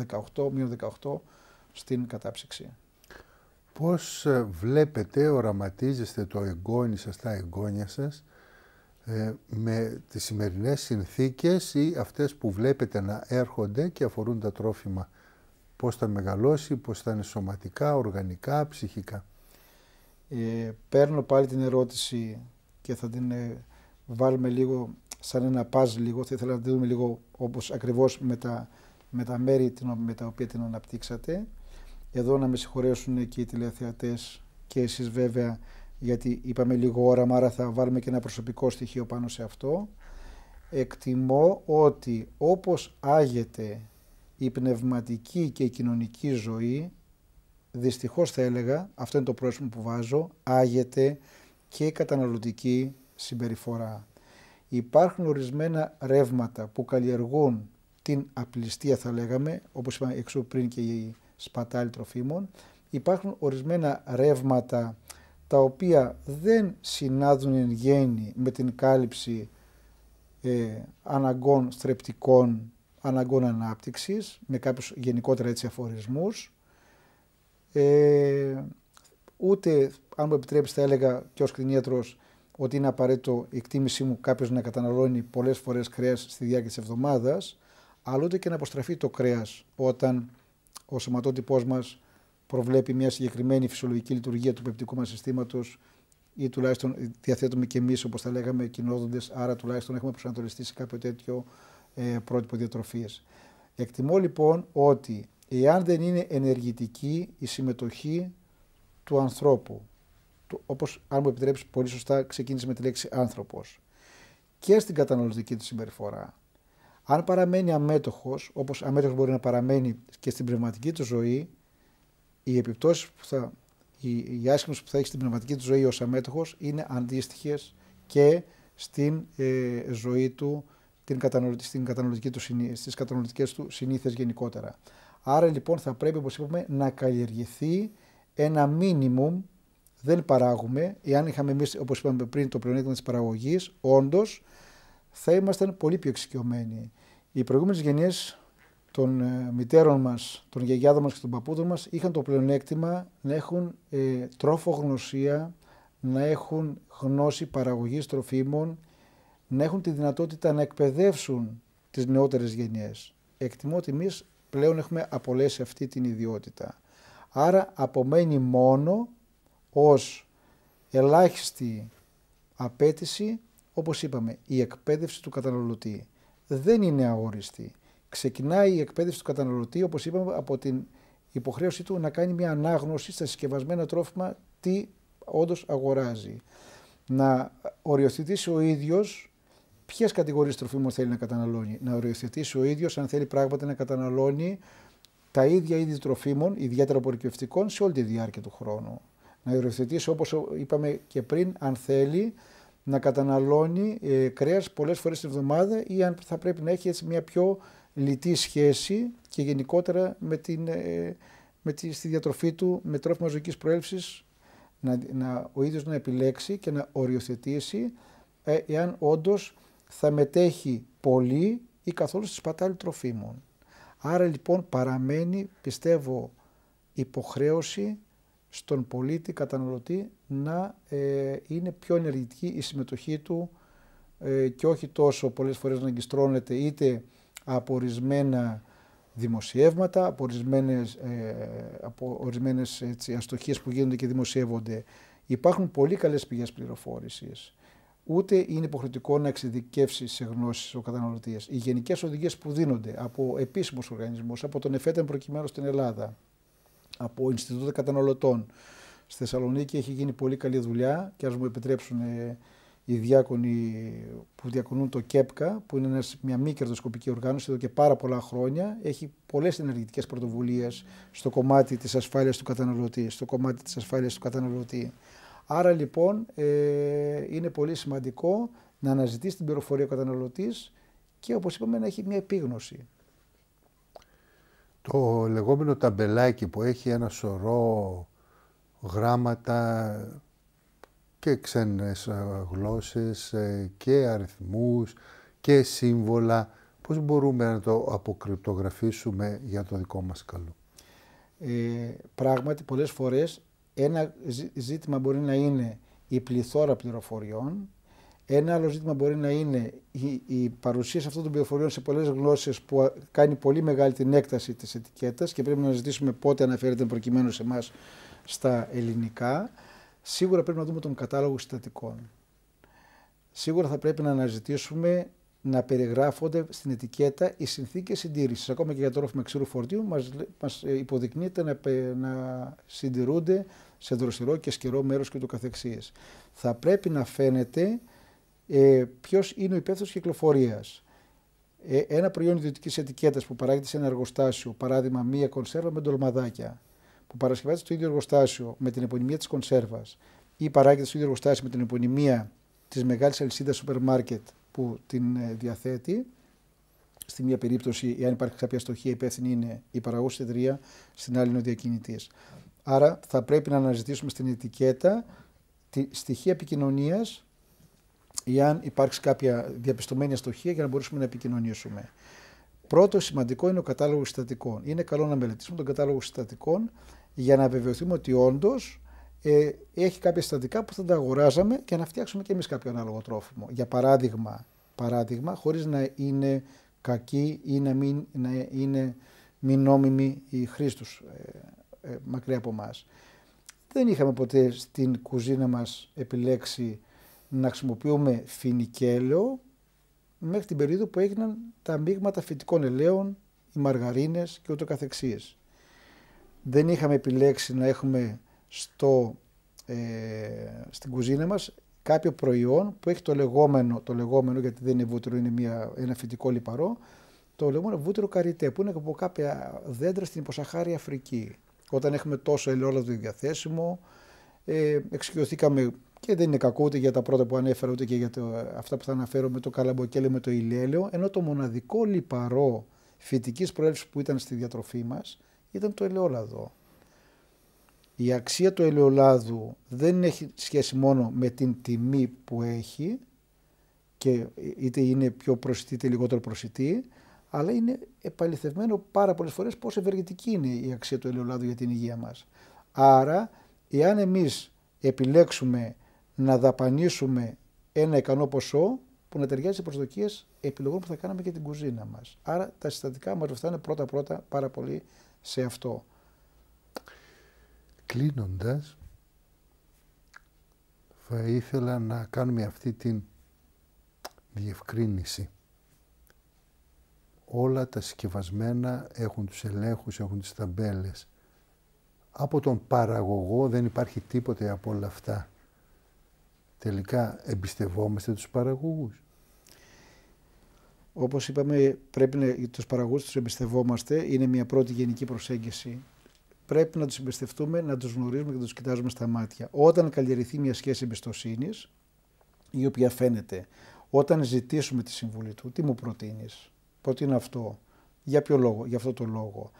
15, 18, μείον 18 στην κατάψυξη πώς ε, βλέπετε, οραματίζεστε το εγγόνι σας, τα εγγόνια σας, ε, με τις σημερινές συνθήκες ή αυτές που βλέπετε να έρχονται και αφορούν τα τρόφιμα. Πώς θα μεγαλώσει, πώς θα είναι σωματικά, οργανικά, ψυχικά. Ε, παίρνω πάλι την ερώτηση και θα την ε, βάλουμε λίγο σαν ένα παζ λίγο. Θα ήθελα να τη δούμε λίγο όπως ακριβώς με τα, με τα μέρη με τα οποία την αναπτύξατε. Εδώ να με συγχωρέσουν και οι τηλεθεατές και εσείς βέβαια γιατί είπαμε λίγο όραμα, άρα θα βάλουμε και ένα προσωπικό στοιχείο πάνω σε αυτό. Εκτιμώ ότι όπως άγεται η πνευματική και η κοινωνική ζωή, δυστυχώς θα έλεγα, αυτό είναι το πρόσημο που βάζω, άγεται και η καταναλωτική συμπεριφορά. Υπάρχουν ορισμένα ρεύματα που καλλιεργούν την απληστία θα λέγαμε, όπως είπαμε εξού πριν και η σπατάλη τροφίμων. Υπάρχουν ορισμένα ρεύματα τα οποία δεν συνάδουν εν γέννη με την κάλυψη ε, αναγκών στρεπτικών, αναγκών ανάπτυξης, με κάποιους γενικότερα έτσι αφορισμούς. Ε, ούτε, αν μου επιτρέψει, θα έλεγα και ως κτηνίατρος ότι είναι απαραίτητο η εκτίμησή μου κάποιος να καταναλώνει πολλές φορές κρέας στη διάρκεια της εβδομάδας, αλλά ούτε και να αποστραφεί το κρέας όταν ο σωματότυπός μας προβλέπει μια συγκεκριμένη φυσιολογική λειτουργία του πεπτικού μας συστήματος ή τουλάχιστον διαθέτουμε και εμείς, όπως τα λέγαμε, κοινόδοντε, άρα τουλάχιστον έχουμε προσανατολιστεί σε κάποιο τέτοιο ε, πρότυπο διατροφή. Εκτιμώ λοιπόν ότι εάν δεν είναι ενεργητική η τουλαχιστον διαθετουμε και εμει οπω θα λεγαμε κοινοδοντε αρα τουλαχιστον εχουμε προσανατολιστει σε καποιο τετοιο ε προτυπο διατροφη εκτιμω λοιπον οτι εαν δεν ειναι ενεργητικη η συμμετοχη του ανθρώπου, όπως αν μου επιτρέψεις πολύ σωστά ξεκίνησε με τη λέξη άνθρωπος, και στην καταναλωτική του συμπεριφορά, αν παραμένει αμέτωχος, όπως αμέτωχος μπορεί να παραμένει και στην πνευματική του ζωή, οι επιπτώσεις που θα. Οι, οι που θα έχει στην πνευματική του ζωή ως αμέτωχος είναι αντίστοιχες και στην ε, ζωή του, την κατανοητική, στην κατανοητική του, στις κατανοητικές του συνήθειες γενικότερα. Άρα λοιπόν θα πρέπει, όπως είπαμε, να καλλιεργηθεί ένα μίνιμουμ, δεν παράγουμε, εάν είχαμε εμείς, όπως είπαμε πριν, το πλεονέκτημα της παραγωγής, όντως θα ήμασταν πολύ πιο εξοικειωμένοι. Οι προηγούμενες γενιές των ε, μητέρων μας, των γιαγιάδων μας και των παππούδων μας είχαν το πλεονέκτημα να έχουν ε, τροφογνωσία, να έχουν γνώση παραγωγής τροφίμων, να έχουν τη δυνατότητα να εκπαιδεύσουν τις νεότερες γενιές. Εκτιμώ ότι εμείς πλέον έχουμε απολέσει αυτή την ιδιότητα. Άρα απομένει μόνο ως ελάχιστη απέτηση, όπως είπαμε, η εκπαίδευση του καταναλωτή δεν είναι αόριστη. Ξεκινάει η εκπαίδευση του καταναλωτή, όπως είπαμε, από την υποχρέωσή του να κάνει μια ανάγνωση στα συσκευασμένα τρόφιμα τι όντως αγοράζει. Να οριοθετήσει ο ίδιος ποιες κατηγορίες τροφίμων θέλει να καταναλώνει. Να οριοθετήσει ο ίδιος αν θέλει πράγματι να καταναλώνει τα ίδια είδη τροφίμων, ιδιαίτερα απορροκευτικών, σε όλη τη διάρκεια του χρόνου. Να οριοθετήσει, όπως είπαμε και πριν, αν θέλει, να καταναλώνει ε, κρέας πολλές φορές την εβδομάδα ή αν θα πρέπει να έχει μια πιο λιτή σχέση και γενικότερα με την, ε, με τη, στη διατροφή του με τρόφιμα ζωικής προέλευσης να, να, ο ίδιος να επιλέξει και να οριοθετήσει ε, εάν όντως θα μετέχει πολύ ή καθόλου στη σπατάλη τροφίμων. Άρα λοιπόν παραμένει πιστεύω υποχρέωση στον πολίτη καταναλωτή να ε, είναι πιο ενεργητική η συμμετοχή του ε, και όχι τόσο πολλές φορές να αγκιστρώνεται είτε από ορισμένα δημοσιεύματα, από ορισμένες, ε, από ορισμένες έτσι, αστοχίες που γίνονται και δημοσιεύονται. Υπάρχουν πολύ καλές πηγές πληροφόρησης. Ούτε είναι υποχρεωτικό να εξειδικεύσει σε γνώσεις ο καταναλωτής. Οι γενικές οδηγίες που δίνονται από επίσημους οργανισμούς, από τον ΕΦΕΤΕΝ προκειμένου στην Ελλάδα, από Ινστιτούτα Καταναλωτών. Στη Θεσσαλονίκη έχει γίνει πολύ καλή δουλειά και ας μου επιτρέψουν ε, οι διάκονοι που διακονούν το ΚΕΠΚΑ, που είναι μια μη κερδοσκοπική οργάνωση εδώ και πάρα πολλά χρόνια, έχει πολλές ενεργητικές πρωτοβουλίες στο κομμάτι της ασφάλειας του καταναλωτή, στο κομμάτι της ασφάλειας του καταναλωτή. Άρα λοιπόν ε, είναι πολύ σημαντικό να αναζητήσει την πληροφορία ο καταναλωτής και όπως είπαμε να έχει μια επίγνωση το λεγόμενο ταμπελάκι που έχει ένα σωρό γράμματα και ξένες ε, γλώσσες ε, και αριθμούς και σύμβολα. Πώς μπορούμε να το αποκρυπτογραφήσουμε για το δικό μας καλό. Ε, πράγματι, πολλές φορές ένα ζήτημα μπορεί να είναι η πληθώρα πληροφοριών ένα άλλο ζήτημα μπορεί να είναι η, η παρουσία αυτών των πληροφοριών σε πολλές γλώσσες που κάνει πολύ μεγάλη την έκταση της ετικέτας και πρέπει να ζητήσουμε πότε αναφέρεται προκειμένου σε εμάς στα ελληνικά. Σίγουρα πρέπει να δούμε τον κατάλογο συστατικών. Σίγουρα θα πρέπει να αναζητήσουμε να περιγράφονται στην ετικέτα οι συνθήκες συντήρησης. Ακόμα και για το ρόφημα ξύρου φορτίου, μας ε, υποδεικνύεται να, να συντηρούνται σε δροσερό και σκερό μέρος και Θα πρέπει να φαίνεται ε, ποιος είναι ο υπεύθυνος κυκλοφορίας. Ε, ένα προϊόν ιδιωτικής ετικέτας που παράγεται σε ένα εργοστάσιο, παράδειγμα μία κονσέρβα με ντολμαδάκια, που παρασκευάζεται στο ίδιο εργοστάσιο με την επωνυμία της κονσέρβας ή παράγεται στο ίδιο εργοστάσιο με την επωνυμία της μεγάλης αλυσίδας σούπερ μάρκετ που την ε, διαθέτει. Στη μία περίπτωση, εάν υπάρχει κάποια στοχεία, υπεύθυνη είναι η παραγωγή εταιρείας, στην άλλη είναι ο διακινητής. Άρα θα πρέπει να αναζητήσουμε στην ετικέτα τη στοιχεία επικοινωνίας ή αν υπάρξει κάποια διαπιστωμένη αστοχία για να μπορέσουμε να επικοινωνήσουμε. Πρώτο σημαντικό είναι ο κατάλογος συστατικών. Είναι καλό να μελετήσουμε τον κατάλογο συστατικών για να βεβαιωθούμε ότι όντως ε, έχει κάποια συστατικά που θα τα αγοράζαμε και να φτιάξουμε και εμείς κάποιο ανάλογο τρόφιμο. Για παράδειγμα, παράδειγμα χωρίς να είναι κακή ή να μην είναι μη νόμιμη η χρήση τους ε, ε, μακριά από εμάς. Δεν είχαμε ποτέ στην κουζίνα μας επιλέξει να χρησιμοποιούμε φινικέλαιο μέχρι την περίοδο που έγιναν τα μείγματα φυτικών ελαίων, οι μαργαρίνες και ούτω καθεξίες. Δεν είχαμε επιλέξει να έχουμε στο, ε, στην κουζίνα μας κάποιο προϊόν που έχει το λεγόμενο, το λεγόμενο γιατί δεν είναι βούτυρο, είναι μια, ένα φυτικό λιπαρό, το λεγόμενο βούτυρο καριτέ που είναι από κάποια δέντρα στην υποσαχάρη Αφρική. Όταν έχουμε τόσο ελαιόλαδο διαθέσιμο, ε, εξοικειωθήκαμε και δεν είναι κακό ούτε για τα πρώτα που ανέφερα, ούτε και για το, αυτά που θα αναφέρω με το καλαμποκέλι με το ηλιέλαιο. Ενώ το μοναδικό λιπαρό φυτικής προέλευσης που ήταν στη διατροφή μας ήταν το ελαιόλαδο. Η αξία του ελαιολάδου δεν έχει σχέση μόνο με την τιμή που έχει και είτε είναι πιο προσιτή είτε λιγότερο προσιτή, αλλά είναι επαληθευμένο πάρα πολλές φορές πόσο ευεργετική είναι η αξία του ελαιολάδου για την υγεία μας. Άρα, εάν εμείς επιλέξουμε να δαπανίσουμε ένα ικανό ποσό που να ταιριάζει στις προσδοκίες επιλογών που θα κάναμε για την κουζίνα μας. Άρα τα συστατικά μας βοηθάνε πρώτα-πρώτα πάρα πολύ σε αυτό. Κλείνοντας, θα ήθελα να κάνουμε αυτή την διευκρίνηση. Όλα τα συσκευασμένα έχουν τους ελέγχους, έχουν τις ταμπέλες. Από τον παραγωγό δεν υπάρχει τίποτε από όλα αυτά τελικά εμπιστευόμαστε τους παραγωγούς. Όπως είπαμε, πρέπει να, τους παραγωγούς τους εμπιστευόμαστε, είναι μια πρώτη γενική προσέγγιση. Πρέπει να τους εμπιστευτούμε, να τους γνωρίζουμε και να τους κοιτάζουμε στα μάτια. Όταν καλλιεργηθεί μια σχέση εμπιστοσύνης, η οποία φαίνεται, όταν ζητήσουμε τη συμβουλή του, τι μου προτείνεις, προτείνω αυτό, για ποιο λόγο, για αυτό το λόγο.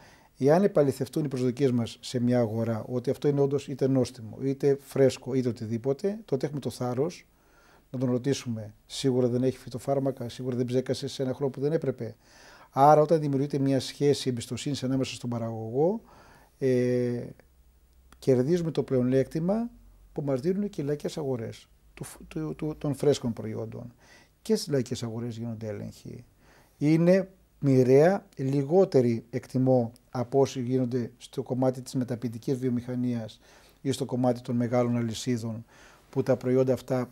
Εάν επαληθευτούν οι προσδοκίες μας σε μια αγορά ότι αυτό είναι όντως είτε νόστιμο, είτε φρέσκο, είτε οτιδήποτε, τότε έχουμε το θάρρος να τον ρωτήσουμε. Σίγουρα δεν έχει φυτοφάρμακα, σίγουρα δεν ψέκασε σε ένα χρόνο που δεν έπρεπε. Άρα, όταν δημιουργείται μια σχέση εμπιστοσύνης ανάμεσα στον παραγωγό, ε, κερδίζουμε το πλεονέκτημα που μας δίνουν και οι λαϊκές αγορές των φρέσκων προϊόντων. Και στις λαϊκές αγορές γίνονται έλεγχοι. Είναι μοιραία, λιγότερη εκτιμώ από όσοι γίνονται στο κομμάτι της μεταποιητικής βιομηχανίας ή στο κομμάτι των μεγάλων αλυσίδων που τα προϊόντα αυτά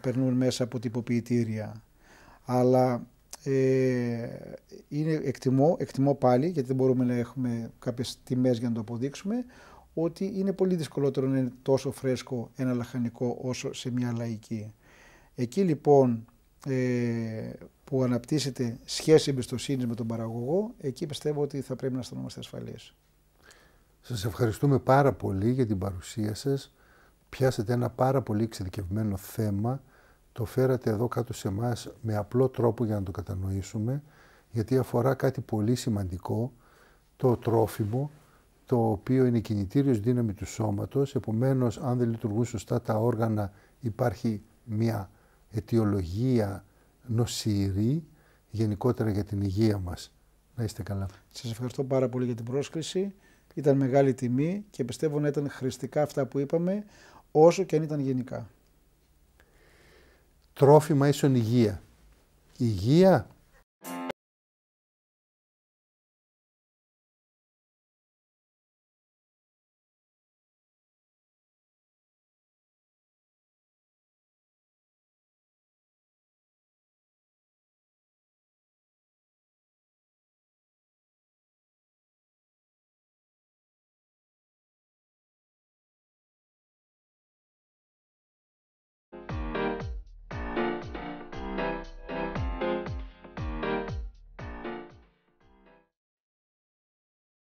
περνούν μέσα από τυποποιητήρια. Αλλά ε, είναι, εκτιμώ, εκτιμώ πάλι, γιατί δεν μπορούμε να έχουμε κάποιες τιμές για να το αποδείξουμε, ότι είναι πολύ δυσκολότερο να είναι τόσο φρέσκο ένα λαχανικό όσο σε μια λαϊκή. Εκεί λοιπόν ε, που αναπτύσσεται σχέση εμπιστοσύνης με τον παραγωγό, εκεί πιστεύω ότι θα πρέπει να αισθανόμαστε ασφαλείς. Σας ευχαριστούμε πάρα πολύ για την παρουσία σας. Πιάσατε ένα πάρα πολύ εξειδικευμένο θέμα. Το φέρατε εδώ κάτω σε εμάς με απλό τρόπο για να το κατανοήσουμε, γιατί αφορά κάτι πολύ σημαντικό, το τρόφιμο, το οποίο είναι κινητήριος δύναμη του σώματος. Επομένως, αν δεν λειτουργούν σωστά τα όργανα, υπάρχει μια αιτιολογία νοσηρή γενικότερα για την υγεία μας. Να είστε καλά. Σας ευχαριστώ πάρα πολύ για την πρόσκληση. Ήταν μεγάλη τιμή και πιστεύω να ήταν χρηστικά αυτά που είπαμε όσο και αν ήταν γενικά. Τρόφιμα ίσον υγεία. Υγεία